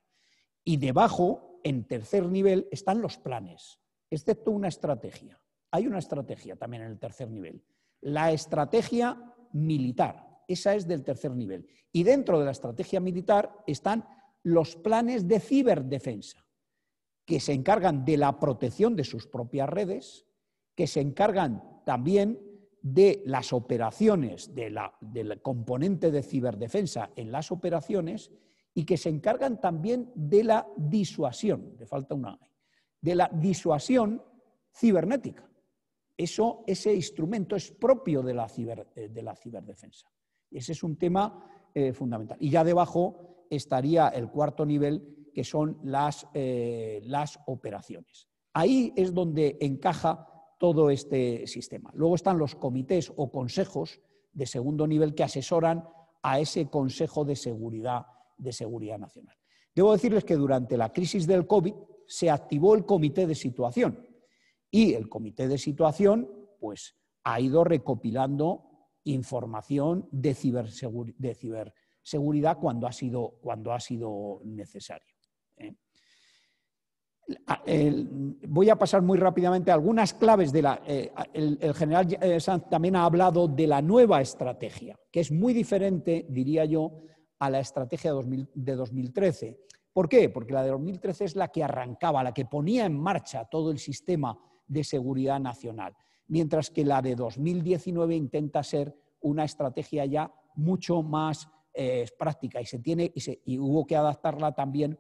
Y debajo, en tercer nivel, están los planes, excepto una estrategia. Hay una estrategia también en el tercer nivel. La estrategia militar, esa es del tercer nivel. Y dentro de la estrategia militar están los planes de ciberdefensa, que se encargan de la protección de sus propias redes, que se encargan también de las operaciones, de la, del componente de ciberdefensa en las operaciones y que se encargan también de la disuasión, le falta una de la disuasión cibernética. Eso, ese instrumento es propio de la, eh, de ciberdefensa. Ese es un tema eh, fundamental. Y ya debajo estaría el cuarto nivel, que son las, eh, las operaciones. Ahí es donde encaja todo este sistema. Luego están los comités o consejos de segundo nivel que asesoran a ese Consejo de Seguridad, de Seguridad Nacional. Debo decirles que durante la crisis del COVID se activó el comité de situación y el comité de situación pues, ha ido recopilando información de, ciberseguridad cuando ha sido, necesario. ¿eh? Ah, voy a pasar muy rápidamente algunas claves de la... Eh, el, general eh, Sanz también ha hablado de la nueva estrategia, que es muy diferente, diría yo, a la estrategia de, 2013. ¿Por qué? Porque la de 2013 es la que arrancaba, la que ponía en marcha todo el sistema de seguridad nacional, mientras que la de 2019 intenta ser una estrategia ya mucho más eh, práctica y, se tiene, y, y hubo que adaptarla también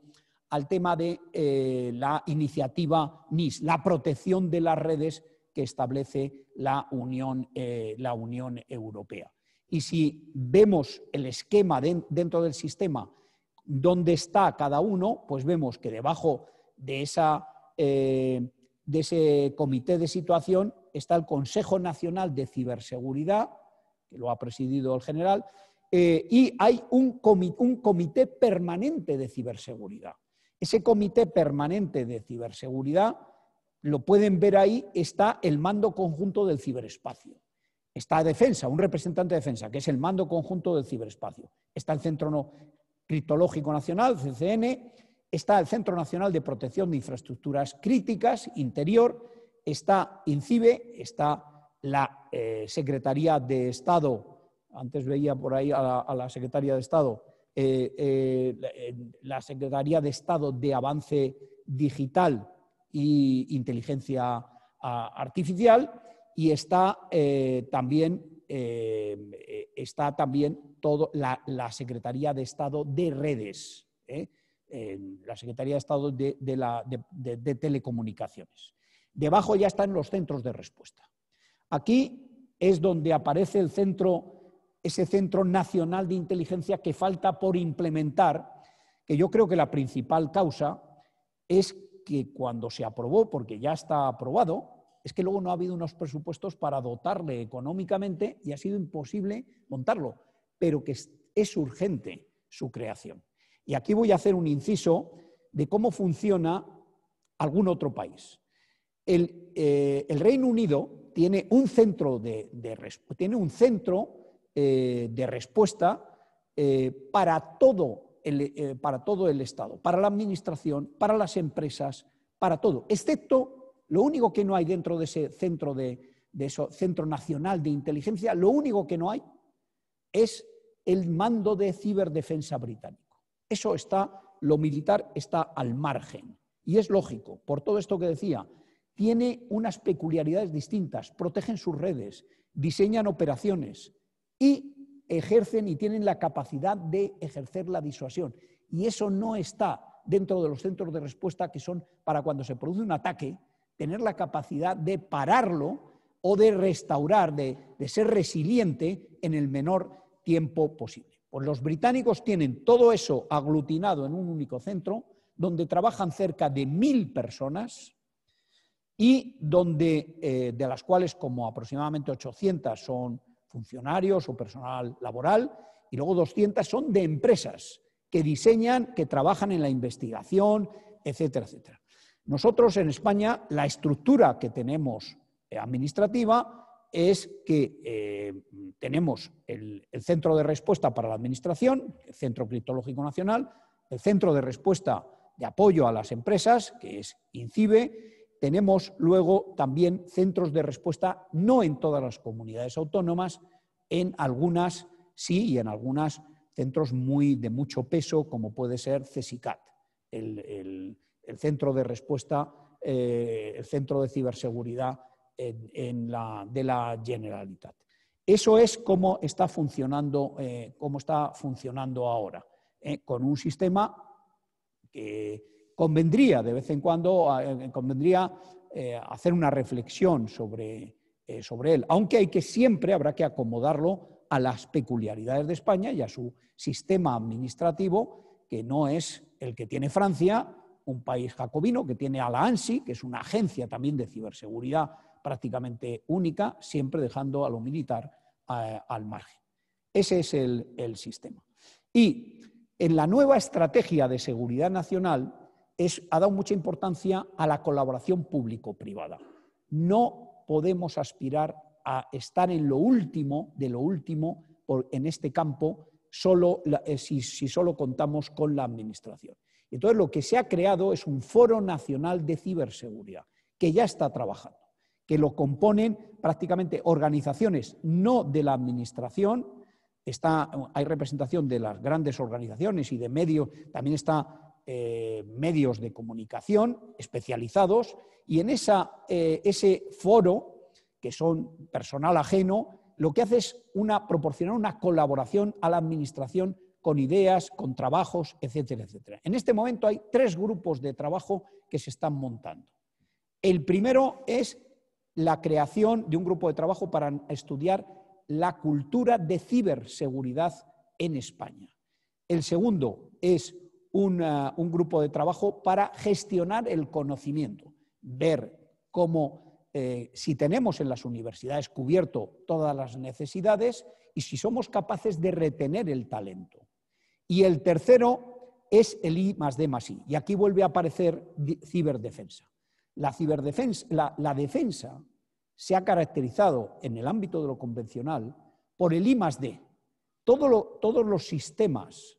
al tema de eh, la iniciativa NIS, la protección de las redes que establece la Unión, eh, Europea. Y si vemos el esquema dentro del sistema, dónde está cada uno, pues vemos que debajo eh, de, ese comité de situación está el Consejo Nacional de Ciberseguridad, que lo ha presidido el general, y hay un comité permanente de ciberseguridad. Ese comité permanente de ciberseguridad, lo pueden ver ahí, está el mando conjunto del ciberespacio. Está defensa, un representante de defensa, que es el mando conjunto del ciberespacio. Está el Centro Criptológico Nacional, CCN, está el Centro Nacional de Protección de Infraestructuras Críticas, Interior, está INCIBE, está la eh, Secretaría de Estado, antes veía por ahí a la Secretaría de Estado, eh, eh, eh, la Secretaría de Estado de Avance Digital e Inteligencia ah, Artificial y está también, está también todo, la, Secretaría de Estado de Redes, la Secretaría de Estado de, de Telecomunicaciones. Debajo ya están los centros de respuesta. Aquí es donde aparece el centro ese Centro Nacional de Inteligencia que falta por implementar, que yo creo que la principal causa es que cuando se aprobó, porque ya está aprobado, es que luego no ha habido unos presupuestos para dotarle económicamente y ha sido imposible montarlo, pero que es urgente su creación. Y aquí voy a hacer un inciso de cómo funciona algún otro país. El, eh, Reino Unido tiene un centro, de, de, tiene un centro eh, de respuesta eh, para, todo el, eh, para todo el Estado, para la Administración, para las empresas, para todo, excepto lo único que no hay dentro de ese centro, de, centro nacional de inteligencia, lo único que no hay es el mando de ciberdefensa británico. Eso está, lo militar está al margen. Y es lógico, por todo esto que decía, tiene unas peculiaridades distintas, protegen sus redes, diseñan operaciones, y ejercen y tienen la capacidad de ejercer la disuasión. Y eso no está dentro de los centros de respuesta que son para cuando se produce un ataque, tener la capacidad de pararlo o de restaurar, de, ser resiliente en el menor tiempo posible. Pues los británicos tienen todo eso aglutinado en un único centro, donde trabajan cerca de mil personas y donde, eh, de las cuales como aproximadamente 800 son funcionarios o personal laboral, y luego 200 son de empresas que diseñan, que trabajan en la investigación, etcétera, etcétera. Nosotros en España, la estructura que tenemos eh, administrativa es que eh, tenemos el, el, Centro de Respuesta para la Administración, el Centro Criptológico Nacional, el Centro de Respuesta de Apoyo a las Empresas, que es INCIBE, tenemos luego también centros de respuesta, no en todas las comunidades autónomas, en algunas sí y en algunas centros muy de mucho peso, como puede ser CESICAT, el, centro de respuesta, eh, el centro de ciberseguridad de la Generalitat. Eso es cómo está funcionando, eh, cómo está funcionando ahora, eh, con un sistema que Convendría de vez en cuando, eh, eh, convendría eh, hacer una reflexión sobre, sobre él, aunque hay que siempre, habrá que acomodarlo a las peculiaridades de España y a su sistema administrativo, que no es el que tiene Francia, un país jacobino, que tiene a la ANSI, que es una agencia también de ciberseguridad prácticamente única, siempre dejando a lo militar al margen. Ese es el, el sistema. Y en la nueva estrategia de seguridad nacional, ha dado mucha importancia a la colaboración público-privada. No podemos aspirar a estar en lo último de lo último en este campo eh, si, solo contamos con la Administración. Entonces, lo que se ha creado es un foro nacional de ciberseguridad que ya está trabajando, que lo componen prácticamente organizaciones no de la Administración, hay representación de las grandes organizaciones y de medios, también está eh, medios de comunicación especializados y en esa, eh, ese foro, que son personal ajeno, lo que hace es una, proporcionar una colaboración a la administración con ideas, con trabajos, etcétera, etcétera. En este momento hay tres grupos de trabajo que se están montando. El primero es la creación de un grupo de trabajo para estudiar la cultura de ciberseguridad en España. El segundo es un grupo de trabajo para gestionar el conocimiento, ver cómo, eh, si tenemos en las universidades cubierto todas las necesidades y si somos capaces de retener el talento. Y el tercero es el I más D más I. Y aquí vuelve a aparecer ciberdefensa. La, ciberdefensa, la, defensa se ha caracterizado en el ámbito de lo convencional por el I más D. todos los sistemas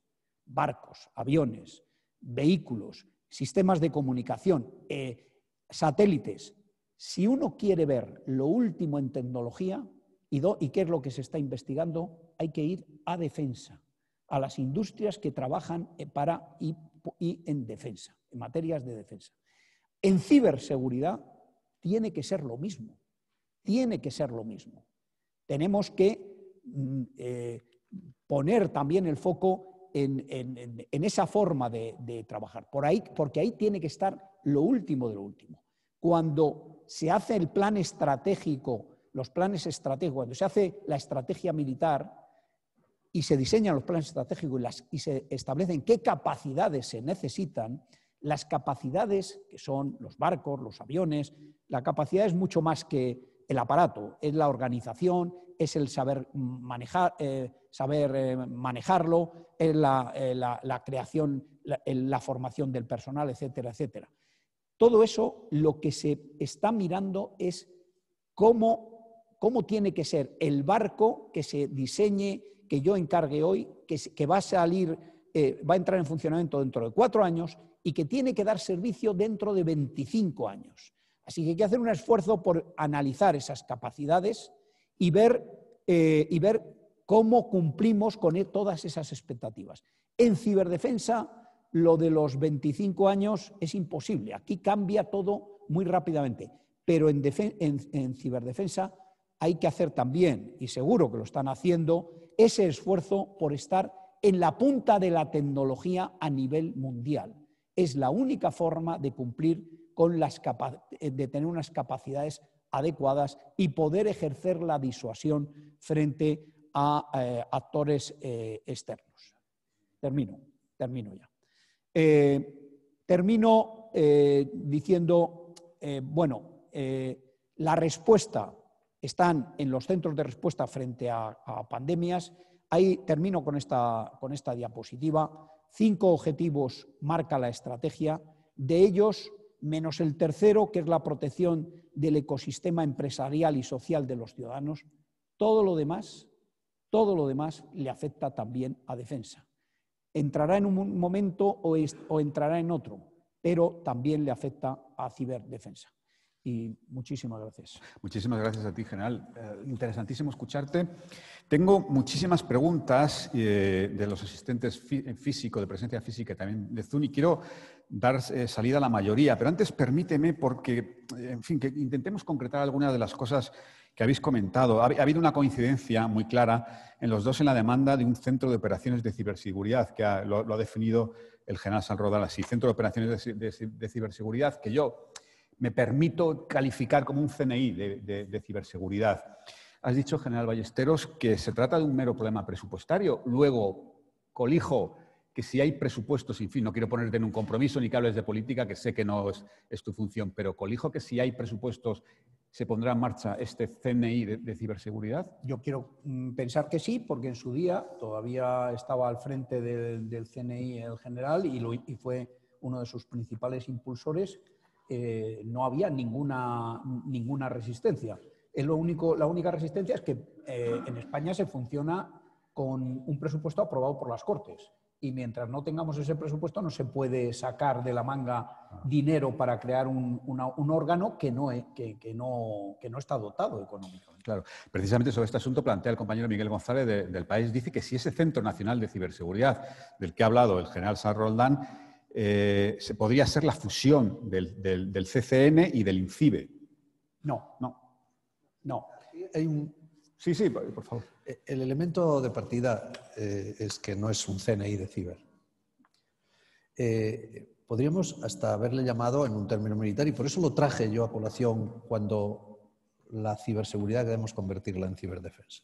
barcos, aviones, vehículos, sistemas de comunicación, eh, satélites. Si uno quiere ver lo último en tecnología y, qué es lo que se está investigando, hay que ir a defensa, a las industrias que trabajan eh, para y, en defensa, en materias de defensa. En ciberseguridad tiene que ser lo mismo, tiene que ser lo mismo. Tenemos que mm, eh, poner también el foco en, esa forma de, trabajar, Por ahí, porque ahí tiene que estar lo último de lo último. Cuando se hace el plan estratégico, los planes estratégicos, cuando se hace la estrategia militar y se diseñan los planes estratégicos y se establecen qué capacidades se necesitan, las capacidades, que son los barcos, los aviones, la capacidad es mucho más que el aparato, es la organización, es el saber, manejar, eh, saber eh, manejarlo, es la, eh, creación, la, la, formación del personal, etcétera, etcétera. Todo eso lo que se está mirando es cómo, tiene que ser el barco que se diseñe, que yo encargue hoy, que, va a salir, va a entrar en funcionamiento dentro de cuatro años y que tiene que dar servicio dentro de 25 años. Así que hay que hacer un esfuerzo por analizar esas capacidades, eh, y ver, cómo cumplimos con e, todas esas expectativas. En ciberdefensa, lo de los 25 años es imposible. Aquí cambia todo muy rápidamente. Pero en, ciberdefensa hay que hacer también, y seguro que lo están haciendo, ese esfuerzo por estar en la punta de la tecnología a nivel mundial. Es la única forma de cumplir con las de tener unas capacidades adecuadas y poder ejercer la disuasión frente a eh, actores eh, externos. Termino, termino ya. Eh, termino diciendo, bueno, la respuesta están en los centros de respuesta frente a, pandemias. Ahí termino con esta, con esta diapositiva. Cinco objetivos marca la estrategia. De ellos, menos el tercero, que es la protección del ecosistema empresarial y social de los ciudadanos, todo lo demás, todo lo demás le afecta también a defensa. Entrará en un momento o, o entrará en otro, pero también le afecta a ciberdefensa y muchísimas gracias. Muchísimas gracias a ti, General. Eh, interesantísimo escucharte. Tengo muchísimas preguntas eh, de los asistentes eh, físicos, de presencia física también de Zuni. Quiero dar salida a la mayoría, pero antes permíteme porque, en fin, que intentemos concretar algunas de las cosas que habéis comentado. Ha, habido una coincidencia muy clara en los dos en la demanda de un centro de operaciones de ciberseguridad que lo, ha definido el general San Rodal así, centro de operaciones de ciberseguridad que yo me permito calificar como un CNI de, ciberseguridad. Has dicho, general Ballesteros, que se trata de un mero problema presupuestario. Luego, colijo que si hay presupuestos, en fin, no quiero ponerte en un compromiso ni que hables de política, que sé que no es, tu función, pero colijo que si hay presupuestos, ¿se pondrá en marcha este CNI de, ciberseguridad? Yo quiero mm, pensar que sí, porque en su día todavía estaba al frente del, CNI el general y, y fue uno de sus principales impulsores eh, no había ninguna, ninguna resistencia. Es único, la única resistencia es que eh, en España se funciona con un presupuesto aprobado por las Cortes. Y mientras no tengamos ese presupuesto, no se puede sacar de la manga dinero para crear un, órgano que no, no, no está dotado económicamente. Claro. Precisamente sobre este asunto plantea el compañero Miguel González del País. Dice que si ese Centro Nacional de Ciberseguridad, del que ha hablado el general Sarroldán eh, se podría ser la fusión del, CCN y del INCIBE. No, no, no. sí, sí, por favor. Eh, el elemento de partida eh, es que no es un CNI de ciber. podríamos hasta haberle llamado en un término militar, y por eso lo traje yo a colación cuando la ciberseguridad debemos convertirla en ciberdefensa.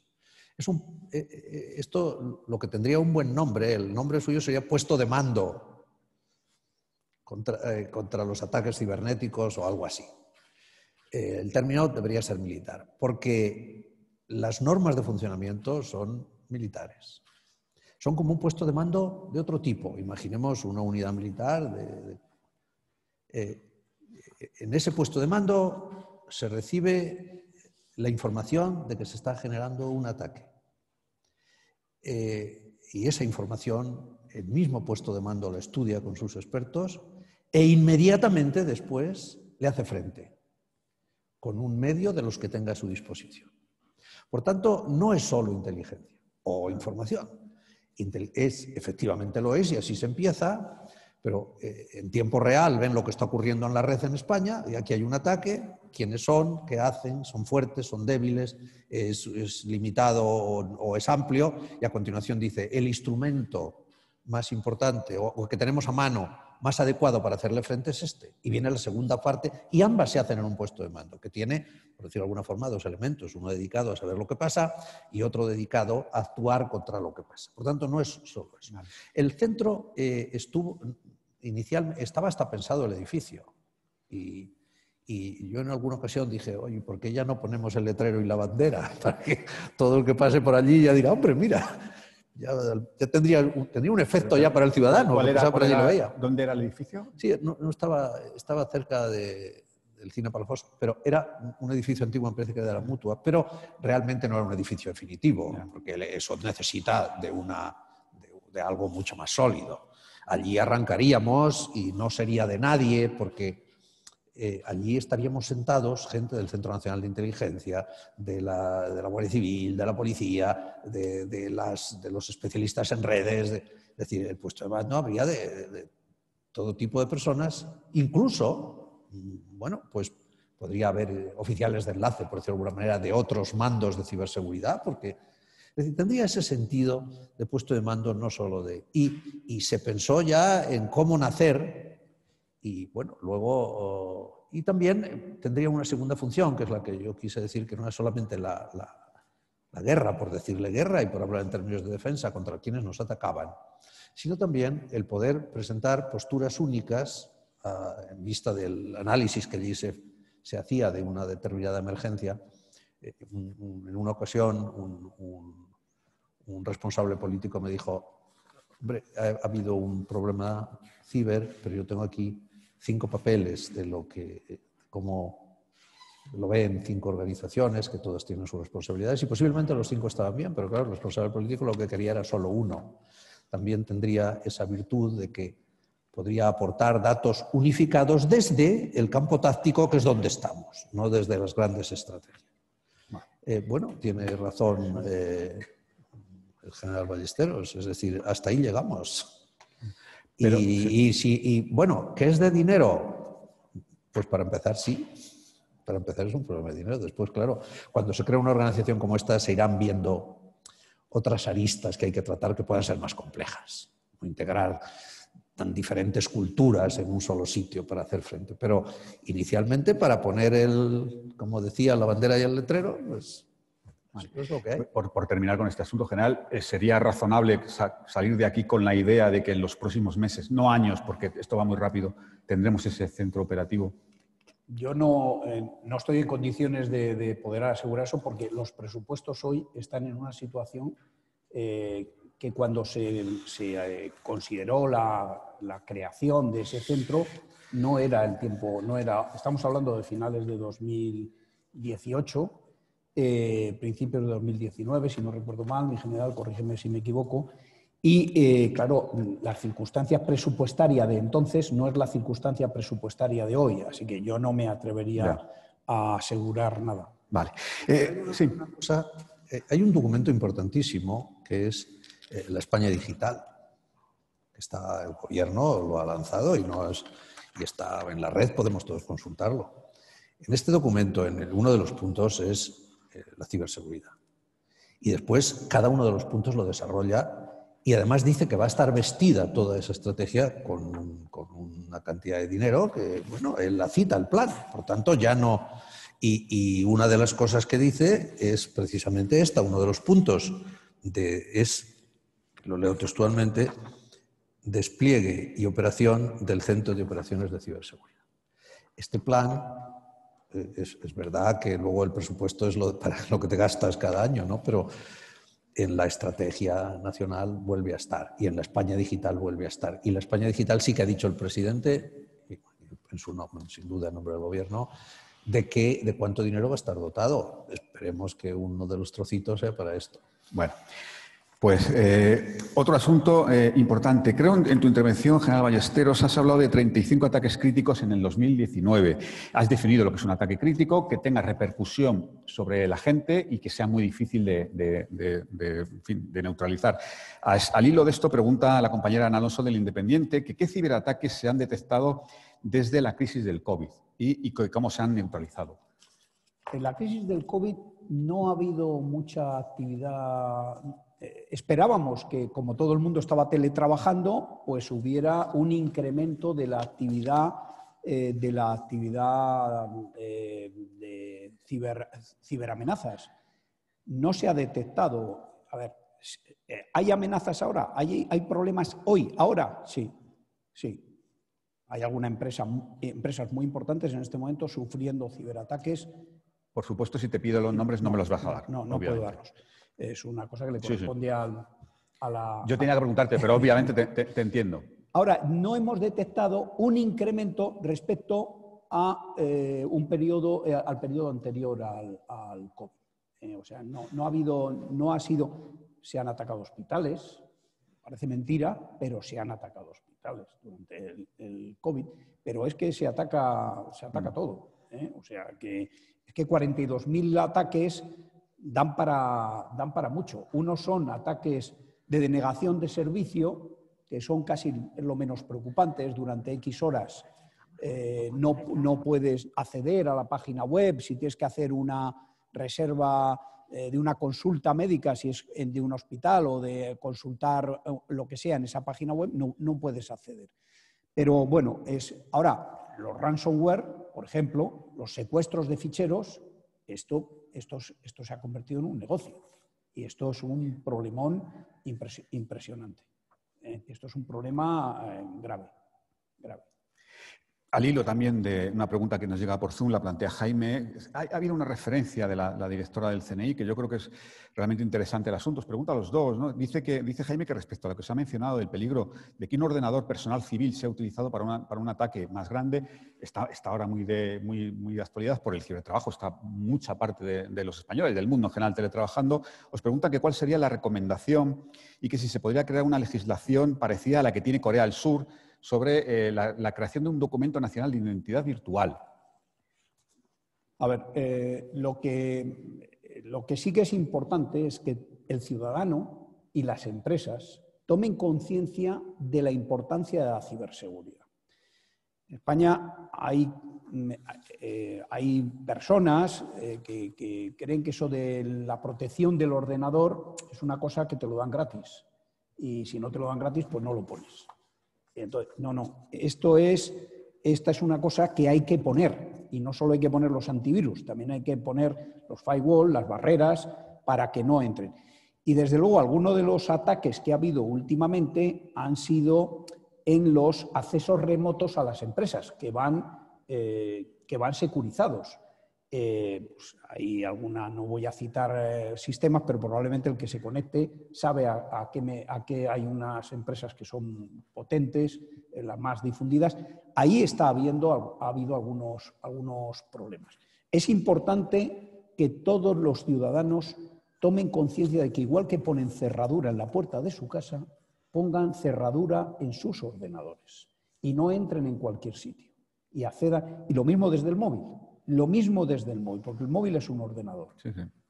esto lo que tendría un buen nombre, el nombre suyo sería puesto de mando eh, contra, los ataques cibernéticos o algo así. Eh, el término debería ser militar, porque las normas de funcionamiento son militares. Son como un puesto de mando de otro tipo. Imaginemos una unidad militar. Eh, en ese puesto de mando se recibe la información de que se está generando un ataque. y esa información el mismo puesto de mando la estudia con sus expertos e inmediatamente después le hace frente con un medio de los que tenga a su disposición. Por tanto, no es solo inteligencia o información. Es, efectivamente lo es y así se empieza, pero eh, en tiempo real ven lo que está ocurriendo en la red en España y aquí hay un ataque, quiénes son, qué hacen, son fuertes, son débiles, es, limitado o, es amplio y a continuación dice el instrumento más importante o que tenemos a mano más adecuado para hacerle frente es este. Y viene la segunda parte y ambas se hacen en un puesto de mando, que tiene, por decirlo de alguna forma, dos elementos. Uno dedicado a saber lo que pasa y otro dedicado a actuar contra lo que pasa. Por tanto, no es solo eso. El centro eh, estuvo, inicial, estaba hasta pensado el edificio. Y, y yo en alguna ocasión dije, oye, ¿por qué ya no ponemos el letrero y la bandera? Para que todo el que pase por allí ya diga, hombre, mira, ya, tendría, tendría, un efecto ya para el ciudadano. ¿cuál era, ¿Dónde era el edificio? Sí, no, no estaba, estaba cerca de, del Cine Palafox, pero era un edificio antiguo, en parece que de la Mutua, pero realmente no era un edificio definitivo, porque eso necesita de, una, de, de algo mucho más sólido. Allí arrancaríamos y no sería de nadie, porque eh, allí estaríamos sentados gente del Centro Nacional de Inteligencia, de la, Guardia Civil, de la Policía, de, los especialistas en redes. es decir, el puesto de mando, no habría de, todo tipo de personas, incluso, mm, bueno, pues podría haber eh, oficiales de enlace, por decirlo de alguna manera, de otros mandos de ciberseguridad, porque tendría ese sentido de puesto de mando no solo de... Y, y se pensó ya en cómo nacer y bueno, luego, y también eh, tendría una segunda función, que es la que yo quise decir, que no es solamente la, la, guerra, por decirle guerra y por hablar en términos de defensa contra quienes nos atacaban, sino también el poder presentar posturas únicas ah, en vista del análisis que allí se, hacía de una determinada emergencia. Eh, en una ocasión, un, responsable político me dijo, hombre, ha habido un problema ciber, pero yo tengo aquí cinco papeles de lo que, eh, como lo ven cinco organizaciones, que todas tienen sus responsabilidades, y posiblemente los cinco estaban bien, pero claro, el responsable político lo que quería era solo uno. También tendría esa virtud de que podría aportar datos unificados desde el campo táctico, que es donde estamos, no desde las grandes estrategias. Eh, bueno, tiene razón eh, el general Ballesteros, es decir, hasta ahí llegamos y, bueno, ¿qué es de dinero? Pues para empezar, sí. Para empezar es un problema de dinero. Después, claro, cuando se crea una organización como esta, se irán viendo otras aristas que hay que tratar que puedan ser más complejas. integrar tan diferentes culturas en un solo sitio para hacer frente. Pero inicialmente, para poner el, como decía, la bandera y el letrero, pues por, terminar con este asunto general, eh, ¿sería razonable salir de aquí con la idea de que en los próximos meses, no años, porque esto va muy rápido, tendremos ese centro operativo? Yo no, eh, estoy en condiciones de, poder asegurar eso porque los presupuestos hoy están en una situación eh, que cuando se, consideró la, la, creación de ese centro no era el tiempo, no era, estamos hablando de finales de 2018 eh, principios de 2019, si no recuerdo mal, mi general, corrígeme si me equivoco. Y eh, claro, la circunstancia presupuestaria de entonces no es la circunstancia presupuestaria de hoy, así que yo no me atrevería a asegurar nada. Vale. Eh, hay un documento importantísimo que es la España digital. está el gobierno lo ha lanzado y no está en la red, podemos todos consultarlo. En este documento, en uno de los puntos es eh, la ciberseguridad. Y después cada uno de los puntos lo desarrolla y además dice que va a estar vestida toda esa estrategia con, una cantidad de dinero que, bueno, él la cita, el plan. Por tanto, ya no. Y, una de las cosas que dice es precisamente esta, uno de los puntos de, es, lo leo textualmente, despliegue y operación del Centro de Operaciones de Ciberseguridad. Este plan es, verdad que luego el presupuesto es lo, para lo que te gastas cada año, ¿no? Pero en la estrategia nacional vuelve a estar y en la España digital vuelve a estar. Y la España digital sí que ha dicho el presidente, en su nombre, sin duda en nombre del gobierno, de, qué, de cuánto dinero va a estar dotado. Esperemos que uno de los trocitos sea para esto. Bueno. Pues eh, otro asunto eh, importante. Creo en, tu intervención, general Ballesteros, has hablado de 35 ataques críticos en el 2019. Has definido lo que es un ataque crítico, que tenga repercusión sobre la gente y que sea muy difícil de, neutralizar. Al hilo de esto, pregunta la compañera Ana Alonso del Independiente que qué ciberataques se han detectado desde la crisis del COVID y cómo se han neutralizado. En la crisis del COVID no ha habido mucha actividad eh, esperábamos que, como todo el mundo estaba teletrabajando, pues hubiera un incremento de la actividad, eh, de la actividad eh, de ciber, ciberamenazas. No se ha detectado. A ver, ¿hay amenazas ahora? ¿Hay, hay problemas hoy? ¿Ahora? Sí, sí. Hay algunas empresa, empresas muy importantes en este momento sufriendo ciberataques. Por supuesto, si te pido los nombres, no, me los vas a dar. No, no puedo darlos es una cosa que le corresponde a la... Yo tenía que preguntarte, pero obviamente te, entiendo. Ahora, no hemos detectado un incremento respecto a, eh, un periodo, eh, al periodo anterior al, COVID. Eh, o sea, no, ha habido, no ha sido, se han atacado hospitales, parece mentira, pero se han atacado hospitales durante el, COVID. Pero es que se ataca, se ataca mm. todo. O sea, que es que 42.000 ataques dan para, mucho. Uno son ataques de denegación de servicio, que son casi lo menos preocupantes. Durante X horas eh, no, puedes acceder a la página web. Si tienes que hacer una reserva eh, de una consulta médica, si es de un hospital o de consultar eh, lo que sea en esa página web, no, no puedes acceder. Pero bueno, es ahora los ransomware, por ejemplo, los secuestros de ficheros, esto esto, se ha convertido en un negocio. Y esto es un problemón impresionante. Eh, esto es un problema eh, grave, grave al hilo también de una pregunta que nos llega por Zoom, la plantea Jaime. Ha, habido una referencia de la, directora del CNI, que yo creo que es realmente interesante el asunto. Os pregunta a los dos. ¿no? Dice, que, dice Jaime que respecto a lo que se ha mencionado del peligro de que un ordenador personal civil sea utilizado para, un ataque más grande, está, ahora muy de, muy, actualidad por el cibertrabajo. Está mucha parte de, los españoles, del mundo en general, teletrabajando. Os pregunta que cuál sería la recomendación y que si se podría crear una legislación parecida a la que tiene Corea del Sur sobre eh, la, creación de un documento nacional de identidad virtual. A ver, eh, lo, que, sí que es importante es que el ciudadano y las empresas tomen conciencia de la importancia de la ciberseguridad. En España hay, mm, eh, personas que, creen que eso de la protección del ordenador es una cosa que te lo dan gratis. Y si no te lo dan gratis, pues no lo pones. Entonces, no, no, esto es, esta es una cosa que hay que poner. Y no solo hay que poner los antivirus, también hay que poner los firewall, las barreras, para que no entren. Y desde luego, algunos de los ataques que ha habido últimamente han sido en los accesos remotos a las empresas, que van, eh, que van securizados. Eh, pues, hay alguna, no voy a citar eh, sistemas, pero probablemente el que se conecte sabe a, qué, hay unas empresas que son potentes, eh, las más difundidas. Ahí está habiendo, ha habido algunos, algunos problemas. Es importante que todos los ciudadanos tomen conciencia de que igual que ponen cerradura en la puerta de su casa, pongan cerradura en sus ordenadores y no entren en cualquier sitio. Y, accedan, y lo mismo desde el móvil lo mismo desde el móvil, porque el móvil es un ordenador.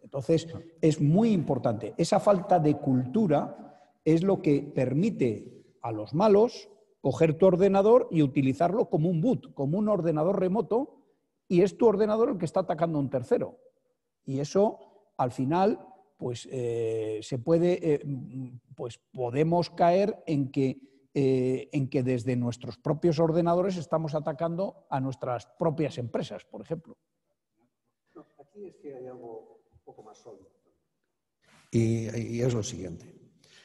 Entonces, es muy importante. Esa falta de cultura es lo que permite a los malos coger tu ordenador y utilizarlo como un boot, como un ordenador remoto, y es tu ordenador el que está atacando a un tercero. Y eso, al final, pues eh, se puede, eh, pues podemos caer en que eh, en que desde nuestros propios ordenadores estamos atacando a nuestras propias empresas, por ejemplo. aquí es que hay algo un poco más sólido. Y, es lo siguiente.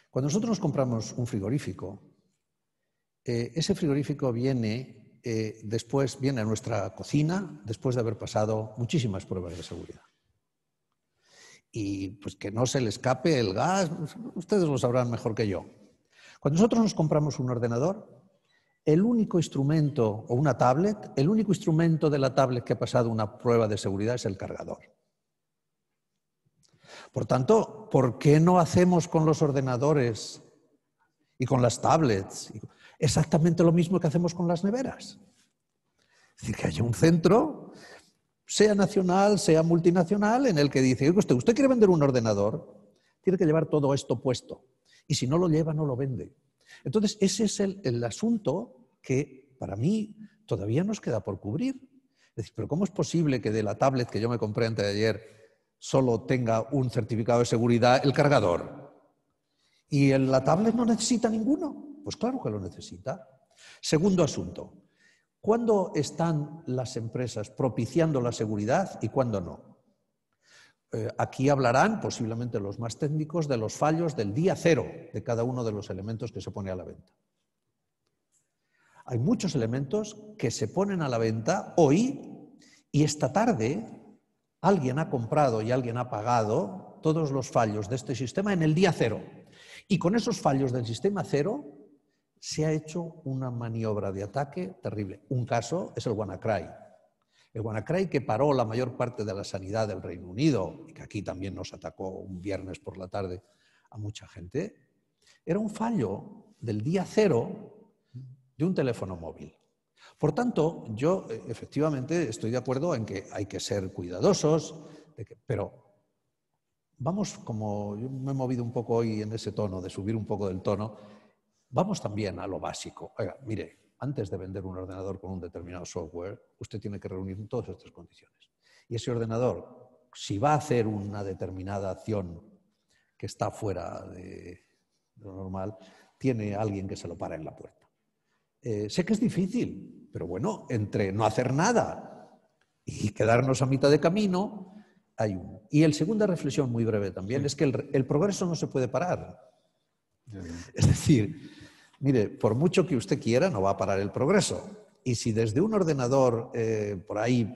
Cuando nosotros compramos un frigorífico, eh, ese frigorífico viene eh, después, viene a nuestra cocina después de haber pasado muchísimas pruebas de seguridad y pues que no se le escape el gas, ustedes lo sabrán mejor que yo. Cuando nosotros nos compramos un ordenador, el único instrumento, o una tablet, el único instrumento de la tablet que ha pasado una prueba de seguridad es el cargador. Por tanto, ¿por qué no hacemos con los ordenadores y con las tablets exactamente lo mismo que hacemos con las neveras? Es decir, que haya un centro, sea nacional, sea multinacional, en el que dice, usted quiere vender un ordenador, tiene que llevar todo esto puesto y si no lo lleva, no lo vende. Entonces, ese es el, asunto que para mí todavía nos queda por cubrir. Es decir, pero ¿cómo es posible que de la tablet que yo me compré antes de ayer solo tenga un certificado de seguridad el cargador? ¿Y la tablet no necesita ninguno? Pues claro que lo necesita. Segundo asunto, ¿cuándo están las empresas propiciando la seguridad y cuándo no? Eh, aquí hablarán, posiblemente los más técnicos, de los fallos del día cero de cada uno de los elementos que se pone a la venta. Hay muchos elementos que se ponen a la venta hoy y esta tarde alguien ha comprado y alguien ha pagado todos los fallos de este sistema en el día cero. Y con esos fallos del sistema cero se ha hecho una maniobra de ataque terrible. Un caso es el WannaCry. El WannaCry que paró la mayor parte de la sanidad del Reino Unido, y que aquí también nos atacó un viernes por la tarde a mucha gente, era un fallo del día cero de un teléfono móvil. Por tanto, yo eh, efectivamente estoy de acuerdo en que hay que ser cuidadosos, pero vamos como, yo me he movido un poco hoy en ese tono, de subir un poco del tono, vamos también a lo básico. Oiga, mire, antes de vender un ordenador con un determinado software, usted tiene que reunir todas estas condiciones. Y ese ordenador, si va a hacer una determinada acción que está fuera de, lo normal, tiene alguien que se lo para en la puerta. Eh, sé que es difícil, pero bueno, entre no hacer nada y quedarnos a mitad de camino, hay uno. Y la segunda reflexión, muy breve también, es que el, progreso no se puede parar. Es decir, Mire, por mucho que usted quiera, no va a parar el progreso. Y si desde un ordenador, eh, por ahí,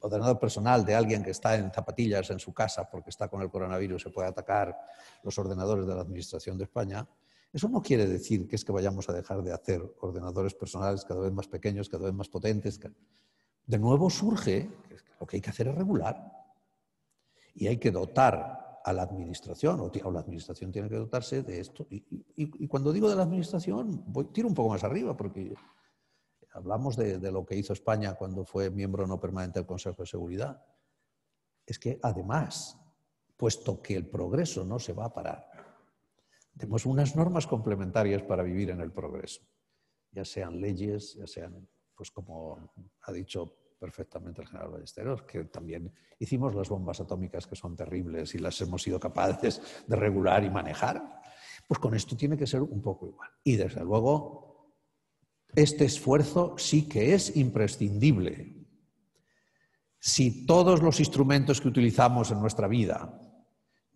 ordenador personal de alguien que está en zapatillas en su casa porque está con el coronavirus, se puede atacar los ordenadores de la Administración de España, eso no quiere decir que es que vayamos a dejar de hacer ordenadores personales cada vez más pequeños, cada vez más potentes. De nuevo surge, lo que hay que hacer es regular. Y hay que dotar a la administración, o, la administración tiene que dotarse de esto. Y, cuando digo de la administración, voy, tiro un poco más arriba, porque hablamos de, de, lo que hizo España cuando fue miembro no permanente del Consejo de Seguridad. Es que además, puesto que el progreso no se va a parar, tenemos unas normas complementarias para vivir en el progreso, ya sean leyes, ya sean, pues como ha dicho perfectamente el general Ballesteros, que también hicimos las bombas atómicas que son terribles y las hemos sido capaces de regular y manejar, pues con esto tiene que ser un poco igual. Y desde luego, este esfuerzo sí que es imprescindible. Si todos los instrumentos que utilizamos en nuestra vida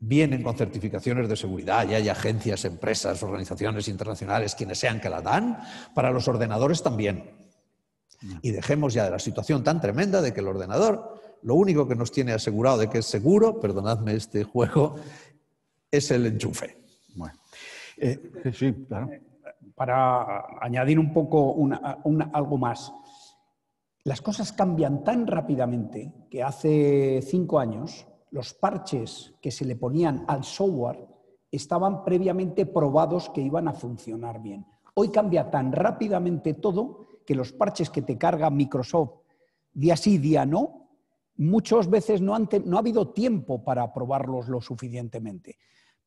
vienen con certificaciones de seguridad y hay agencias, empresas, organizaciones internacionales, quienes sean que la dan, para los ordenadores también. Y dejemos ya de la situación tan tremenda de que el ordenador, lo único que nos tiene asegurado de que es seguro, perdonadme este juego, es el enchufe. Eh, sí, Para añadir un poco algo más, las cosas cambian tan rápidamente que hace cinco años los parches que se le ponían al software estaban previamente probados que iban a funcionar bien. Hoy cambia tan rápidamente todo que los parches que te carga Microsoft día sí, día no, muchas veces no, no ha habido tiempo para probarlos lo suficientemente.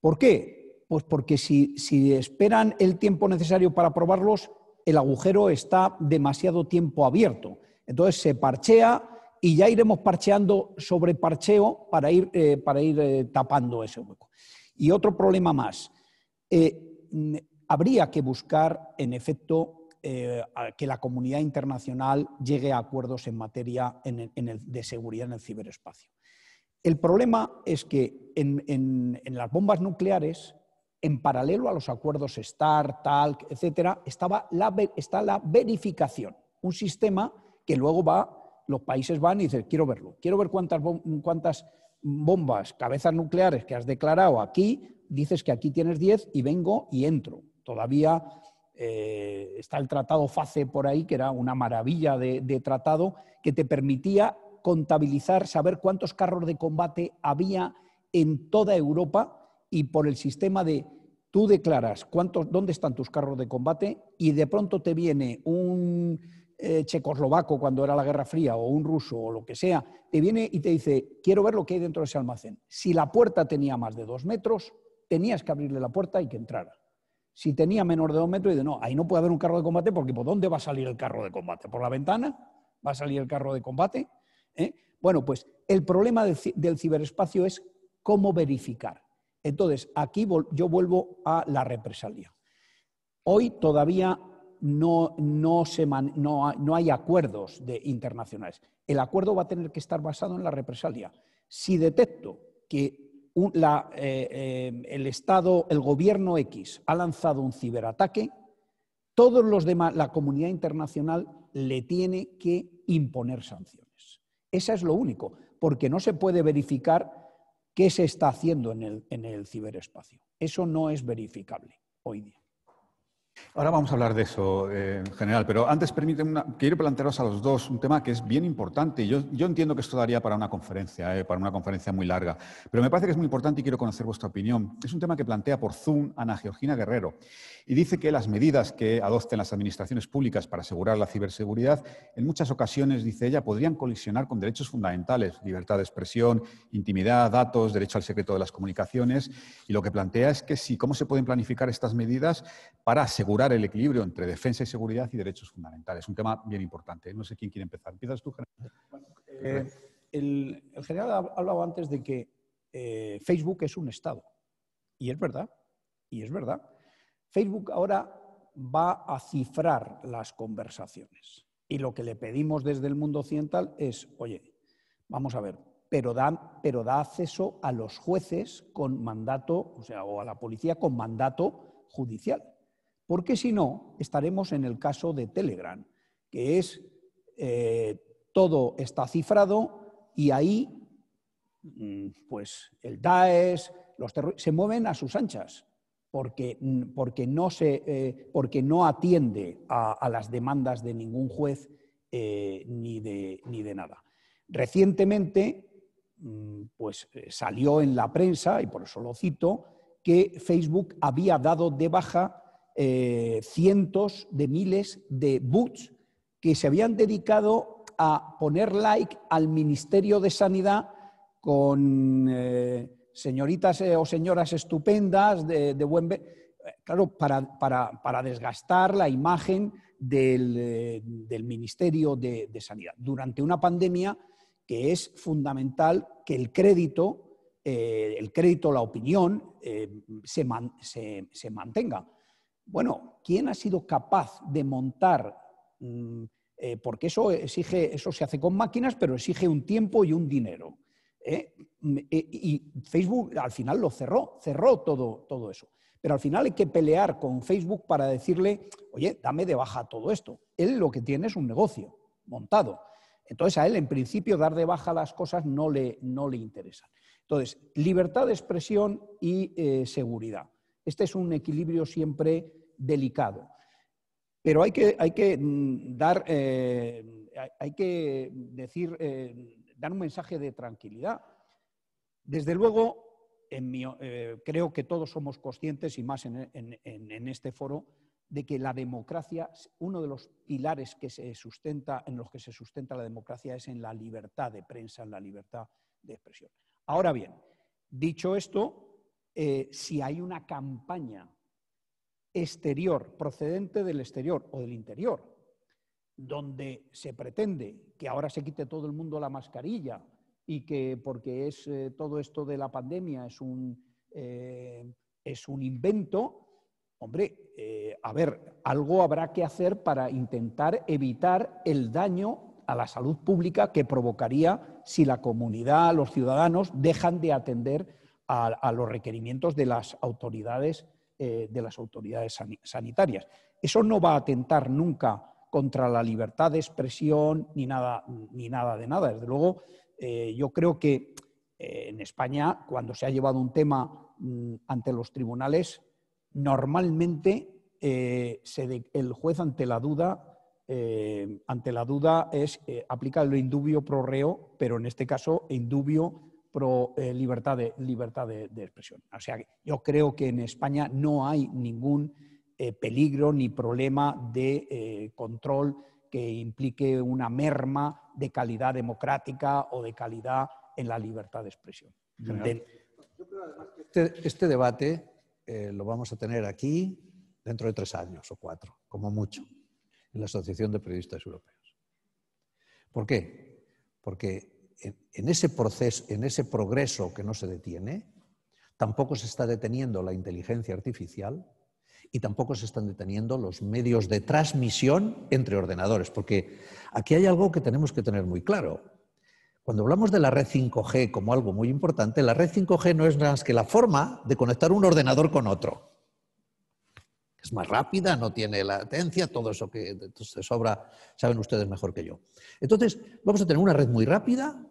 ¿Por qué? Pues porque si, esperan el tiempo necesario para probarlos, el agujero está demasiado tiempo abierto. Entonces se parchea y ya iremos parcheando sobre parcheo para ir, eh, para ir eh, tapando ese hueco. Y otro problema más. Eh, habría que buscar, en efecto, eh, que la comunidad internacional llegue a acuerdos en materia de seguridad en el ciberespacio. El problema es que en, las bombas nucleares, en paralelo a los acuerdos START, TALC, etc., estaba la, está la verificación, un sistema que luego va, los países van y dicen, quiero verlo, quiero ver cuántas, cuántas bombas, cabezas nucleares que has declarado aquí, dices que aquí tienes 10 y vengo y entro. Todavía eh, está el tratado FACE por ahí, que era una maravilla de, tratado, que te permitía contabilizar, saber cuántos carros de combate había en toda Europa y por el sistema de tú declaras cuántos, dónde están tus carros de combate y de pronto te viene un eh, checoslovaco cuando era la Guerra Fría o un ruso o lo que sea, te viene y te dice, quiero ver lo que hay dentro de ese almacén. Si la puerta tenía más de dos metros, tenías que abrirle la puerta y que entrara si tenía menor de dos metros, y de no, ahí no puede haber un carro de combate porque ¿por dónde va a salir el carro de combate? ¿Por la ventana? ¿Va a salir el carro de combate? ¿eh? Bueno, pues el problema del ciberespacio es cómo verificar. Entonces, aquí yo vuelvo a la represalia. Hoy todavía no, no, se no, hay acuerdos de internacionales. El acuerdo va a tener que estar basado en la represalia. Si detecto que eh, eh, el Estado, el gobierno X ha lanzado un ciberataque, todos los demás, la comunidad internacional le tiene que imponer sanciones. Eso es lo único, porque no se puede verificar qué se está haciendo en el ciberespacio. Eso no es verificable hoy día. Ahora vamos a hablar de eso, eh, en general, pero antes permíteme, quiero plantearos a los dos un tema que es bien importante. Yo, yo entiendo que esto daría para una conferencia, eh, para una conferencia muy larga, pero me parece que es muy importante y quiero conocer vuestra opinión. Es un tema que plantea por Zoom Ana Georgina Guerrero y dice que las medidas que adopten las administraciones públicas para asegurar la ciberseguridad, en muchas ocasiones, dice ella, podrían colisionar con derechos fundamentales, libertad de expresión, intimidad, datos, derecho al secreto de las comunicaciones. Y lo que plantea es que si, ¿cómo se pueden planificar estas medidas para asegurar asegurar el equilibrio entre defensa y seguridad y derechos fundamentales. Un tema bien importante. ¿eh? No sé quién quiere empezar. ¿Empiezas tú, general? Eh, el, general ha hablado antes de que eh, Facebook es un Estado. Y es verdad. Y es verdad. Facebook ahora va a cifrar las conversaciones. Y lo que le pedimos desde el mundo occidental es, oye, vamos a ver, pero da, pero da acceso a los jueces con mandato, o sea, o a la policía con mandato judicial porque si no, estaremos en el caso de Telegram, que es eh, todo está cifrado y ahí mm, pues el Daesh, los se mueven a sus anchas. Porque, mm, eh, porque, no, atiende a, las demandas de ningún juez eh, ni, de, nada. Recientemente, mm, pues salió en la prensa, y por eso lo cito, que Facebook había dado de baja eh, cientos de miles de boots que se habían dedicado a poner like al Ministerio de Sanidad con eh, señoritas eh, o señoras estupendas de, de buen... Claro, para, para, desgastar la imagen del, Ministerio de, Sanidad. Durante una pandemia que es fundamental que el crédito, el crédito, la opinión, se mantenga bueno, ¿quién ha sido capaz de montar? Mm, eh, porque eso exige, eso se hace con máquinas, pero exige un tiempo y un dinero. ¿eh? Mm, eh, y Facebook al final lo cerró, cerró todo, todo eso. Pero al final hay que pelear con Facebook para decirle, oye, dame de baja todo esto. Él lo que tiene es un negocio montado. Entonces a él, en principio, dar de baja las cosas no le, no interesan. Entonces, libertad de expresión y seguridad. Este es un equilibrio siempre delicado. Pero hay que, mm, dar, eh, hay que decir, eh, dar un mensaje de tranquilidad. Desde luego, eh, creo que todos somos conscientes, y más en, en, este foro, de que la democracia, uno de los pilares que se sustenta, en los que se sustenta la democracia es en la libertad de prensa, en la libertad de expresión. Ahora bien, dicho esto, eh, si hay una campaña exterior, procedente del exterior o del interior, donde se pretende que ahora se quite todo el mundo la mascarilla y que porque es eh, todo esto de la pandemia es un, eh, invento, hombre, a ver, algo habrá que hacer para intentar evitar el daño a la salud pública que provocaría si la comunidad, los ciudadanos dejan de atender a, los requerimientos de las autoridades, eh, de las autoridades sanitarias. Eso no va a atentar nunca contra la libertad de expresión ni nada, ni nada de nada. Desde luego, eh, yo creo que eh, en España, cuando se ha llevado un tema mm, ante los tribunales, normalmente el juez ante la duda ante la duda es aplicar aplica el indubio pro reo, pero en este caso indubio pro eh, libertad, de, libertad de, expresión. O sea, yo creo que en España no hay ningún eh, peligro ni problema de eh, control que implique una merma de calidad democrática o de calidad en la libertad de expresión. Este, este, debate lo vamos a tener aquí dentro de tres años o cuatro, como mucho, en la Asociación de Periodistas Europeos. ¿Por qué? Porque en ese proceso, en ese progreso que no se detiene, tampoco se está deteniendo la inteligencia artificial y tampoco se están deteniendo los medios de transmisión entre ordenadores, porque aquí hay algo que tenemos que tener muy claro. Cuando hablamos de la red 5G como algo muy importante, la red 5G no es más que la forma de conectar un ordenador con otro. Es más rápida, no tiene latencia, todo eso que se sobra, saben ustedes mejor que yo. Entonces, vamos a tener una red muy rápida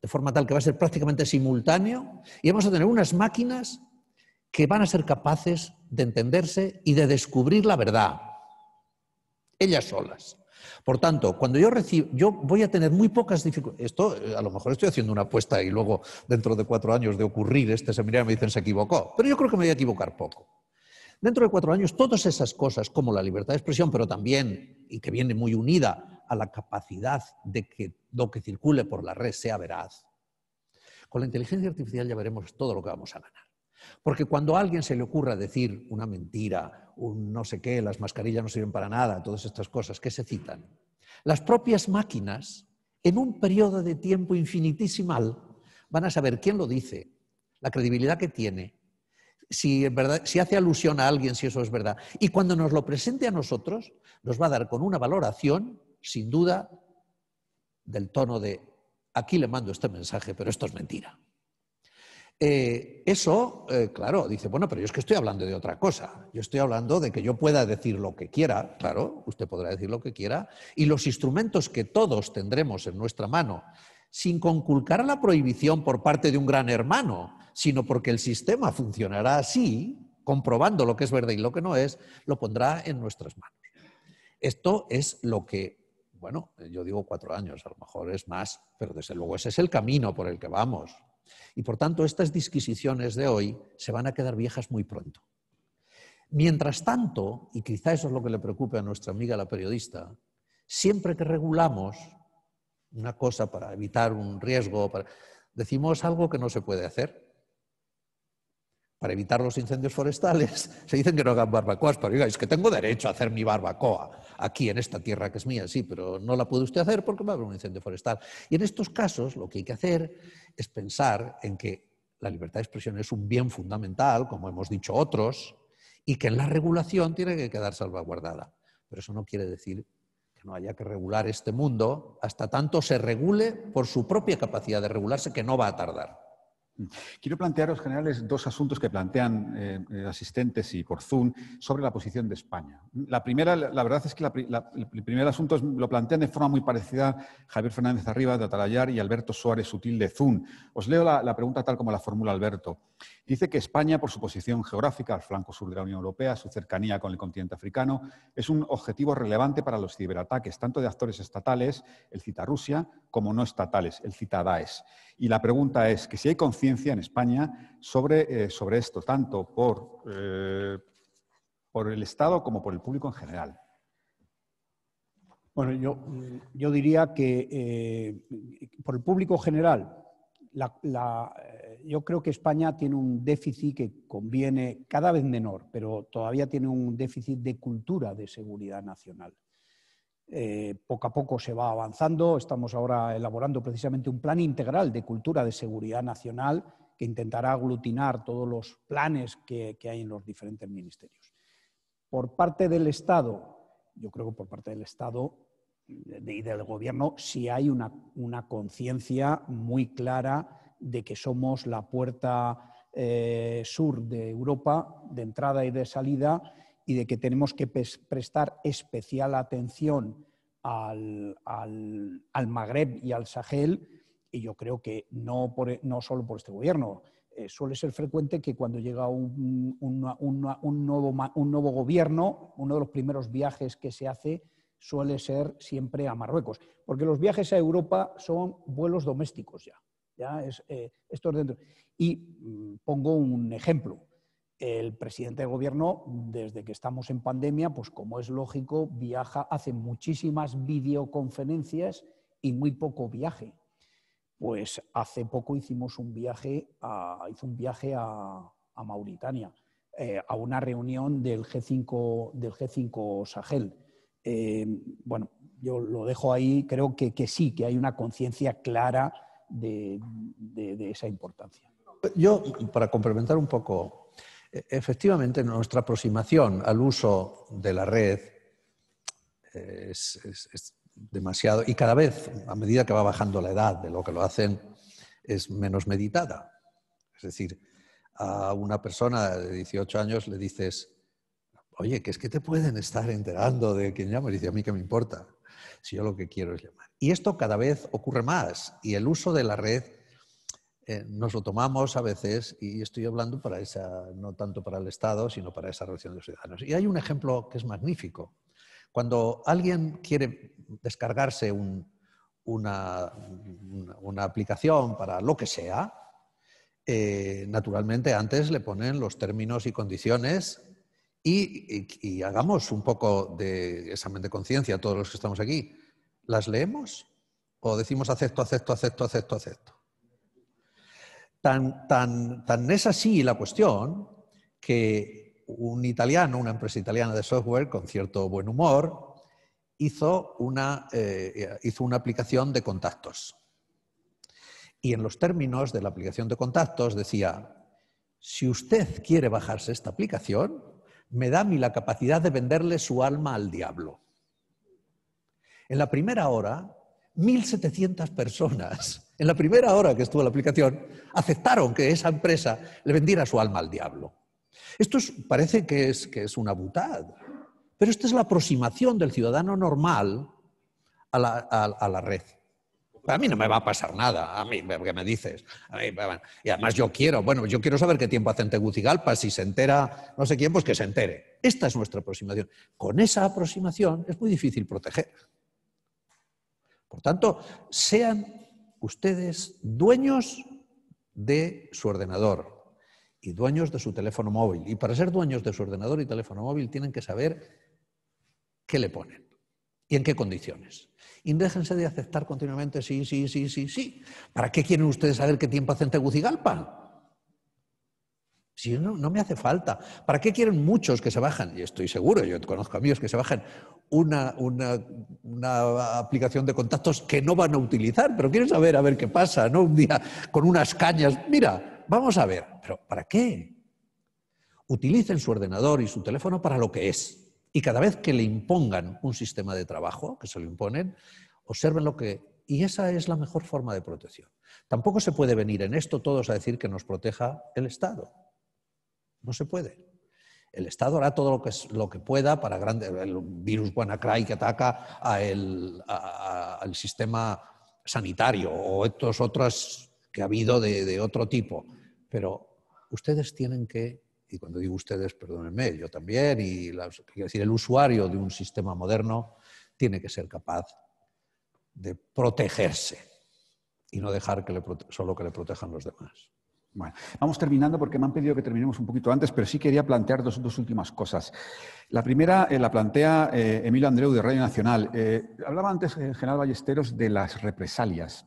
de forma tal que va a ser prácticamente simultáneo, y vamos a tener unas máquinas que van a ser capaces de entenderse y de descubrir la verdad, ellas solas. Por tanto, cuando yo recibo, yo voy a tener muy pocas dificultades. Esto, eh, a lo mejor estoy haciendo una apuesta y luego dentro de cuatro años de ocurrir este seminario me dicen se equivocó, pero yo creo que me voy a equivocar poco. Dentro de cuatro años, todas esas cosas, como la libertad de expresión, pero también, y que viene muy unida, a la capacidad de que lo que circule por la red sea veraz, con la inteligencia artificial ya veremos todo lo que vamos a ganar. Porque cuando a alguien se le ocurra decir una mentira, un no sé qué, las mascarillas no sirven para nada, todas estas cosas que se citan, las propias máquinas, en un periodo de tiempo infinitesimal, van a saber quién lo dice, la credibilidad que tiene, si, verdad, si hace alusión a alguien, si eso es verdad. Y cuando nos lo presente a nosotros, nos va a dar con una valoración sin duda, del tono de aquí le mando este mensaje, pero esto es mentira. Eh, eso, eh, claro, dice, bueno, pero yo es que estoy hablando de otra cosa. Yo estoy hablando de que yo pueda decir lo que quiera, claro, usted podrá decir lo que quiera, y los instrumentos que todos tendremos en nuestra mano, sin conculcar la prohibición por parte de un gran hermano, sino porque el sistema funcionará así, comprobando lo que es verdad y lo que no es, lo pondrá en nuestras manos. Esto es lo que bueno, eh, yo digo cuatro años, a lo mejor es más, pero desde luego ese es el camino por el que vamos. Y por tanto, estas disquisiciones de hoy se van a quedar viejas muy pronto. Mientras tanto, y quizá eso es lo que le preocupe a nuestra amiga la periodista, siempre que regulamos una cosa para evitar un riesgo, decimos algo que no se puede hacer para evitar los incendios forestales, se dicen que no hagan barbacoas, pero digáis es que tengo derecho a hacer mi barbacoa aquí en esta tierra que es mía, sí, pero no la puede usted hacer porque va a haber un incendio forestal. Y en estos casos lo que hay que hacer es pensar en que la libertad de expresión es un bien fundamental, como hemos dicho otros, y que en la regulación tiene que quedar salvaguardada. Pero eso no quiere decir que no haya que regular este mundo hasta tanto se regule por su propia capacidad de regularse, que no va a tardar. Mm. Quiero plantearos, generales, dos asuntos que plantean eh, eh, asistentes y por Zoom sobre la posición de España. La primera, la verdad es que el primer asunto es, lo plantean de forma muy parecida Javier Fernández Arriba de Atalayar y Alberto Suárez Sutil de Zoom. Os leo la, la pregunta tal como la formula Alberto. Dice que España, por su posición geográfica al flanco sur de la Unión Europea, su cercanía con el continente africano, es un objetivo relevante para los ciberataques, tanto de actores estatales, el cita Rusia, como no estatales, el cita Daesh. Y la pregunta es que si hay conciencia en España sobre, eh, sobre esto, tanto por, eh, por el Estado como por el público en general. Bueno, yo, yo diría que eh, por el público general, la yo creo que España tiene un déficit que conviene cada vez menor, pero todavía tiene un déficit de cultura de seguridad nacional. Eh, poco a poco se va avanzando. Estamos ahora elaborando precisamente un plan integral de cultura de seguridad nacional que intentará aglutinar todos los planes que, hay en los diferentes ministerios. Por parte del Estado, yo creo que por parte del Estado y del Gobierno, sí hay una conciencia muy clara de que somos la puerta eh, sur de Europa, de entrada y de salida, y de que tenemos que prestar especial atención al, Magreb y al Sahel, y yo creo que no, e-, solo por este gobierno. Eh, suele ser frecuente que cuando llega un nuevo gobierno, uno de los primeros viajes que se hace suele ser siempre a Marruecos, porque los viajes a Europa son vuelos domésticos ya. Eh, y mm, pongo un ejemplo. El presidente del gobierno, desde que estamos en pandemia, pues como es lógico, viaja, hace muchísimas videoconferencias y muy poco viaje. Pues hace poco hicimos un viaje a, hizo un viaje a, Mauritania, eh, a una reunión del G5, del G5 Sahel. Eh, bueno, yo lo dejo ahí, creo que sí, que hay una conciencia clara de, esa importancia. Yo, para complementar un poco, e, efectivamente nuestra aproximación al uso de la red eh, es, demasiado, y cada vez, a medida que va bajando la edad de lo que lo hacen, es menos meditada. Es decir, a una persona de 18 años le dices, oye, que es que te pueden estar enterando de quién llamas, y dice, a mí que me importa si yo lo que quiero es llamar. Y esto cada vez ocurre más y el uso de la red eh, nos lo tomamos a veces, y estoy hablando para esa, no tanto para el Estado, sino para esa relación de ciudadanos. Y hay un ejemplo que es magnífico. Cuando alguien quiere descargarse una, aplicación para lo que sea, eh, naturalmente antes le ponen los términos y condiciones y, hagamos un poco de examen de conciencia todos los que estamos aquí. ¿Las leemos o decimos acepto, acepto, acepto, acepto, acepto? Tan, es así la cuestión que un italiano, una empresa italiana de software con cierto buen humor, hizo eh, hizo una aplicación de contactos. Y en los términos de la aplicación de contactos decía, si usted quiere bajarse esta aplicación, me da a mí la capacidad de venderle su alma al diablo. En la primera hora, 1.700 personas, en la primera hora que estuvo la aplicación, aceptaron que esa empresa le vendiera su alma al diablo. Esto parece que es, que es una butad, pero esta es la aproximación del ciudadano normal a la red. A mí no me va a pasar nada, a mí, ¿qué me dices? y además yo quiero, bueno, yo quiero saber qué tiempo hace en Tegucigalpa, si se entera no sé quién, pues que se entere. Esta es nuestra aproximación. Con esa aproximación es muy difícil proteger. Por tanto, sean ustedes dueños de su ordenador y dueños de su teléfono móvil. Y para ser dueños de su ordenador y teléfono móvil tienen que saber qué le ponen. ¿Y en qué condiciones? Y déjense de aceptar continuamente sí, sí, sí, sí, sí. ¿Para qué quieren ustedes saber qué tiempo hace en Tegucigalpa? Si no, me hace falta. ¿Para qué quieren muchos que se bajan? Y estoy seguro, yo conozco amigos que se bajan una, una, aplicación de contactos que no van a utilizar, pero quieren saber a ver qué pasa, ¿no? Un día con unas cañas. Mira, vamos a ver. ¿Pero para qué? Utilicen su ordenador y su teléfono para lo que es y cada vez que le impongan un sistema de trabajo, que se lo imponen, observen lo que... Y esa es la mejor forma de protección. Tampoco se puede venir en esto todos a decir que nos proteja el Estado. No se puede. El Estado hará todo lo que, lo que pueda para grande, el virus WannaCry que ataca a el, al sistema sanitario o estos otros que ha habido de otro tipo. Pero ustedes tienen que y cuando digo ustedes, perdónenme, yo también, y decir, el usuario de un sistema moderno tiene que ser capaz de protegerse y no dejar que solo que le protejan los demás. Bueno, vamos terminando porque me han pedido que terminemos un poquito antes, pero sí quería plantear dos, últimas cosas. La primera eh, la plantea eh, Emilio Andreu de Radio Nacional. Eh, hablaba antes general Ballesteros de las represalias.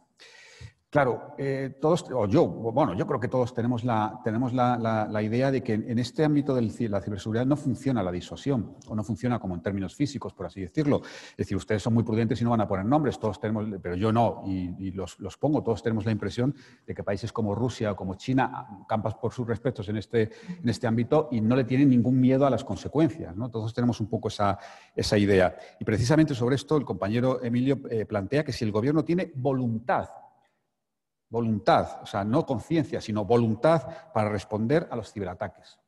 Claro, eh, todos, o yo, bueno, yo creo que todos tenemos la, tenemos la, idea de que en este ámbito de la ciberseguridad no funciona la disuasión, o no funciona como en términos físicos, por así decirlo. Es decir, ustedes son muy prudentes y no van a poner nombres, todos tenemos, pero yo no, y, los, pongo, todos tenemos la impresión de que países como Rusia o como China campas por sus respetos en este, en este ámbito y no le tienen ningún miedo a las consecuencias, ¿no? Todos tenemos un poco esa, esa idea. Y precisamente sobre esto el compañero Emilio eh, plantea que si el gobierno tiene voluntad Voluntad, o sea, no conciencia, sino voluntad para responder a los ciberataques.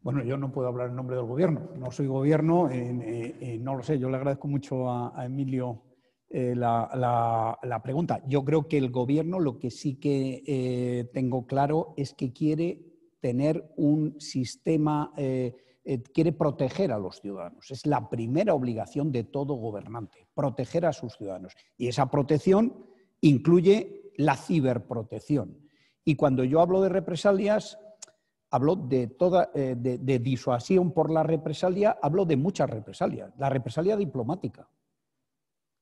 Bueno, yo no puedo hablar en nombre del gobierno. No soy gobierno, eh, eh, eh, no lo sé. Yo le agradezco mucho a, Emilio la, pregunta. Yo creo que el gobierno lo que sí que tengo claro es que quiere tener un sistema, quiere proteger a los ciudadanos. Es la primera obligación de todo gobernante, proteger a sus ciudadanos. Y esa protección incluye la ciberprotección. Y cuando yo hablo de represalias, hablo eh, de, disuasión por la represalia, hablo de muchas represalias. La represalia diplomática.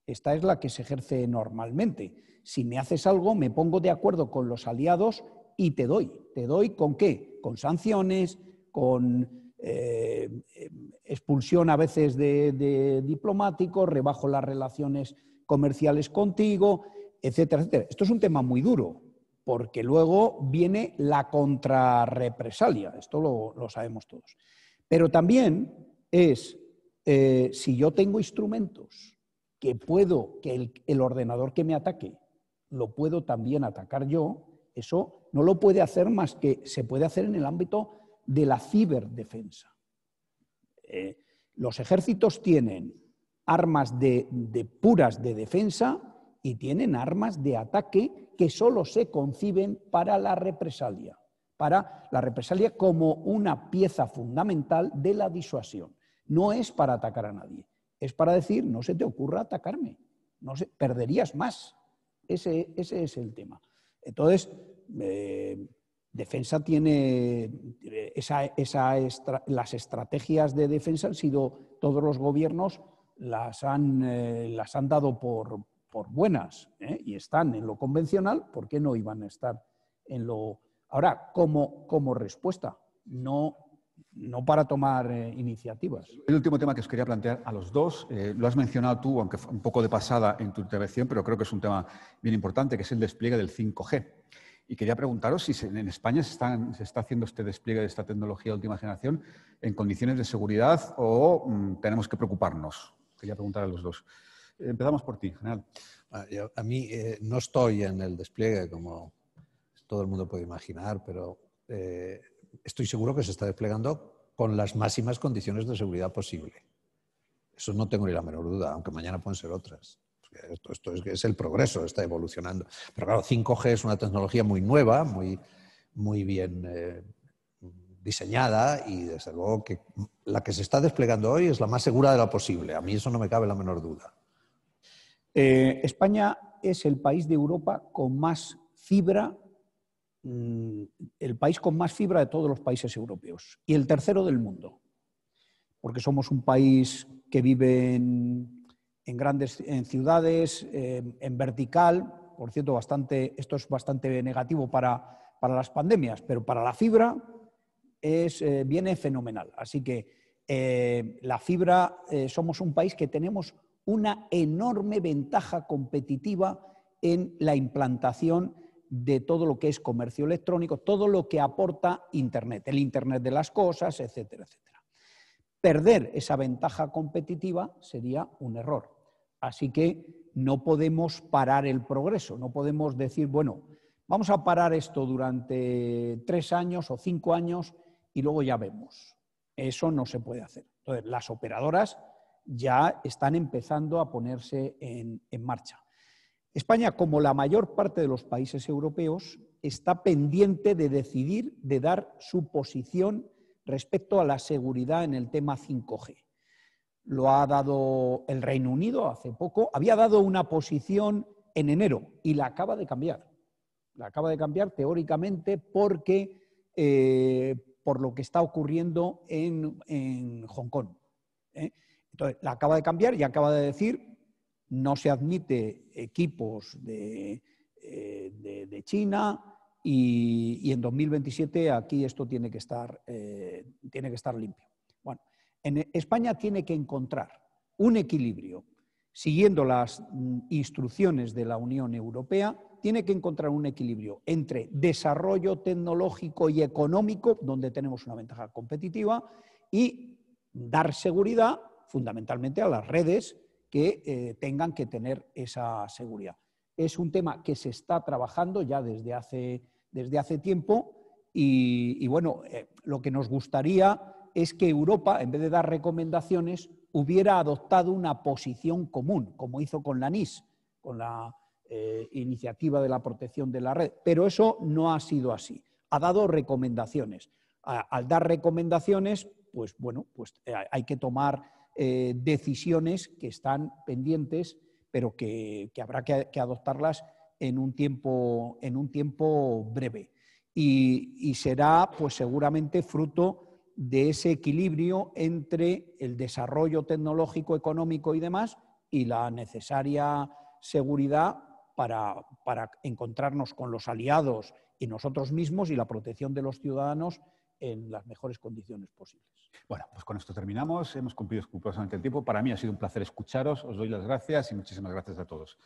Esta es la que se ejerce normalmente. Si me haces algo, me pongo de acuerdo con los aliados y te doy. ¿Te doy con qué? Con sanciones, con eh, expulsión a veces de diplomáticos, rebajo las relaciones comerciales contigo, etcétera, etcétera. Esto es un tema muy duro, porque luego viene la contrarrepresalia, esto lo, sabemos todos. Pero también es, eh, si yo tengo instrumentos que puedo, que el, ordenador que me ataque, lo puedo también atacar yo, eso no lo puede hacer más que se puede hacer en el ámbito de la ciberdefensa. Eh, los ejércitos tienen armas de puras de defensa y tienen armas de ataque que solo se conciben para la represalia, para la represalia como una pieza fundamental de la disuasión. No es para atacar a nadie, es para decir, no se te ocurra atacarme, no perderías más. Ese, es el tema. Entonces, eh, defensa tiene esa, las estrategias de defensa han sido todos los gobiernos las eh, las han dado por, buenas ¿eh? y están en lo convencional, ¿por qué no iban a estar en lo... Ahora, como, como respuesta, no, no para tomar eh, iniciativas. El último tema que os quería plantear a los dos, eh, lo has mencionado tú, aunque un poco de pasada en tu intervención, pero creo que es un tema bien importante, que es el despliegue del 5G. Y quería preguntaros si en España se, está haciendo este despliegue de esta tecnología de última generación en condiciones de seguridad o mm, tenemos que preocuparnos. Quería preguntar a los dos. Empezamos por ti, general. Ah, a mí eh, no estoy en el despliegue, como todo el mundo puede imaginar, pero eh, estoy seguro que se está desplegando con las máximas condiciones de seguridad posible. Eso no tengo ni la menor duda, aunque mañana pueden ser otras. Esto, es, el progreso, está evolucionando. Pero claro, 5G es una tecnología muy nueva, muy, muy bien eh, diseñada y desde luego que la que se está desplegando hoy es la más segura de la posible. A mí eso no me cabe la menor duda. Eh, España es el país de Europa con más fibra, mm, el país con más fibra de todos los países europeos y el tercero del mundo, porque somos un país que vive en, grandes ciudades, em, en vertical, por cierto, bastante, esto es bastante negativo para, las pandemias, pero para la fibra es, eh, viene fenomenal. Así que eh, la fibra, somos un país que tenemos una enorme ventaja competitiva en la implantación de todo lo que es comercio electrónico, todo lo que aporta Internet, el Internet de las cosas, etcétera, etcétera. Perder esa ventaja competitiva sería un error. Así que no podemos parar el progreso, no podemos decir, bueno, vamos a parar esto durante tres años o cinco años y luego ya vemos. Eso no se puede hacer. Entonces, las operadoras ya están empezando a ponerse en, marcha. España, como la mayor parte de los países europeos, está pendiente de decidir, de dar su posición respecto a la seguridad en el tema 5G. Lo ha dado el Reino Unido hace poco. Había dado una posición en enero y la acaba de cambiar. La acaba de cambiar teóricamente porque eh, por lo que está ocurriendo en, en Hong Kong. ¿eh? Entonces, la acaba de cambiar y acaba de decir, no se admite equipos de, eh, China y, en 2027 aquí esto tiene que estar, eh, tiene que estar limpio. Bueno, en España tiene que encontrar un equilibrio, siguiendo las mm, instrucciones de la Unión Europea, tiene que encontrar un equilibrio entre desarrollo tecnológico y económico, donde tenemos una ventaja competitiva, y dar seguridad fundamentalmente a las redes que eh, tengan que tener esa seguridad. Es un tema que se está trabajando ya desde hace, desde hace tiempo y, bueno, eh, lo que nos gustaría es que Europa, en vez de dar recomendaciones, hubiera adoptado una posición común, como hizo con la NIS, con la eh, iniciativa de la protección de la red. Pero eso no ha sido así. Ha dado recomendaciones. al dar recomendaciones, pues bueno, pues hay que tomar eh, decisiones que están pendientes, pero que, habrá que, adoptarlas en un tiempo, breve. Y, será, pues seguramente, fruto de ese equilibrio entre el desarrollo tecnológico, económico y demás y la necesaria seguridad para, encontrarnos con los aliados y nosotros mismos y la protección de los ciudadanos en las mejores condiciones posibles. Bueno, pues con esto terminamos. Hemos cumplido escrupulosamente el tiempo. Para mí ha sido un placer escucharos. Os doy las gracias y muchísimas gracias a todos.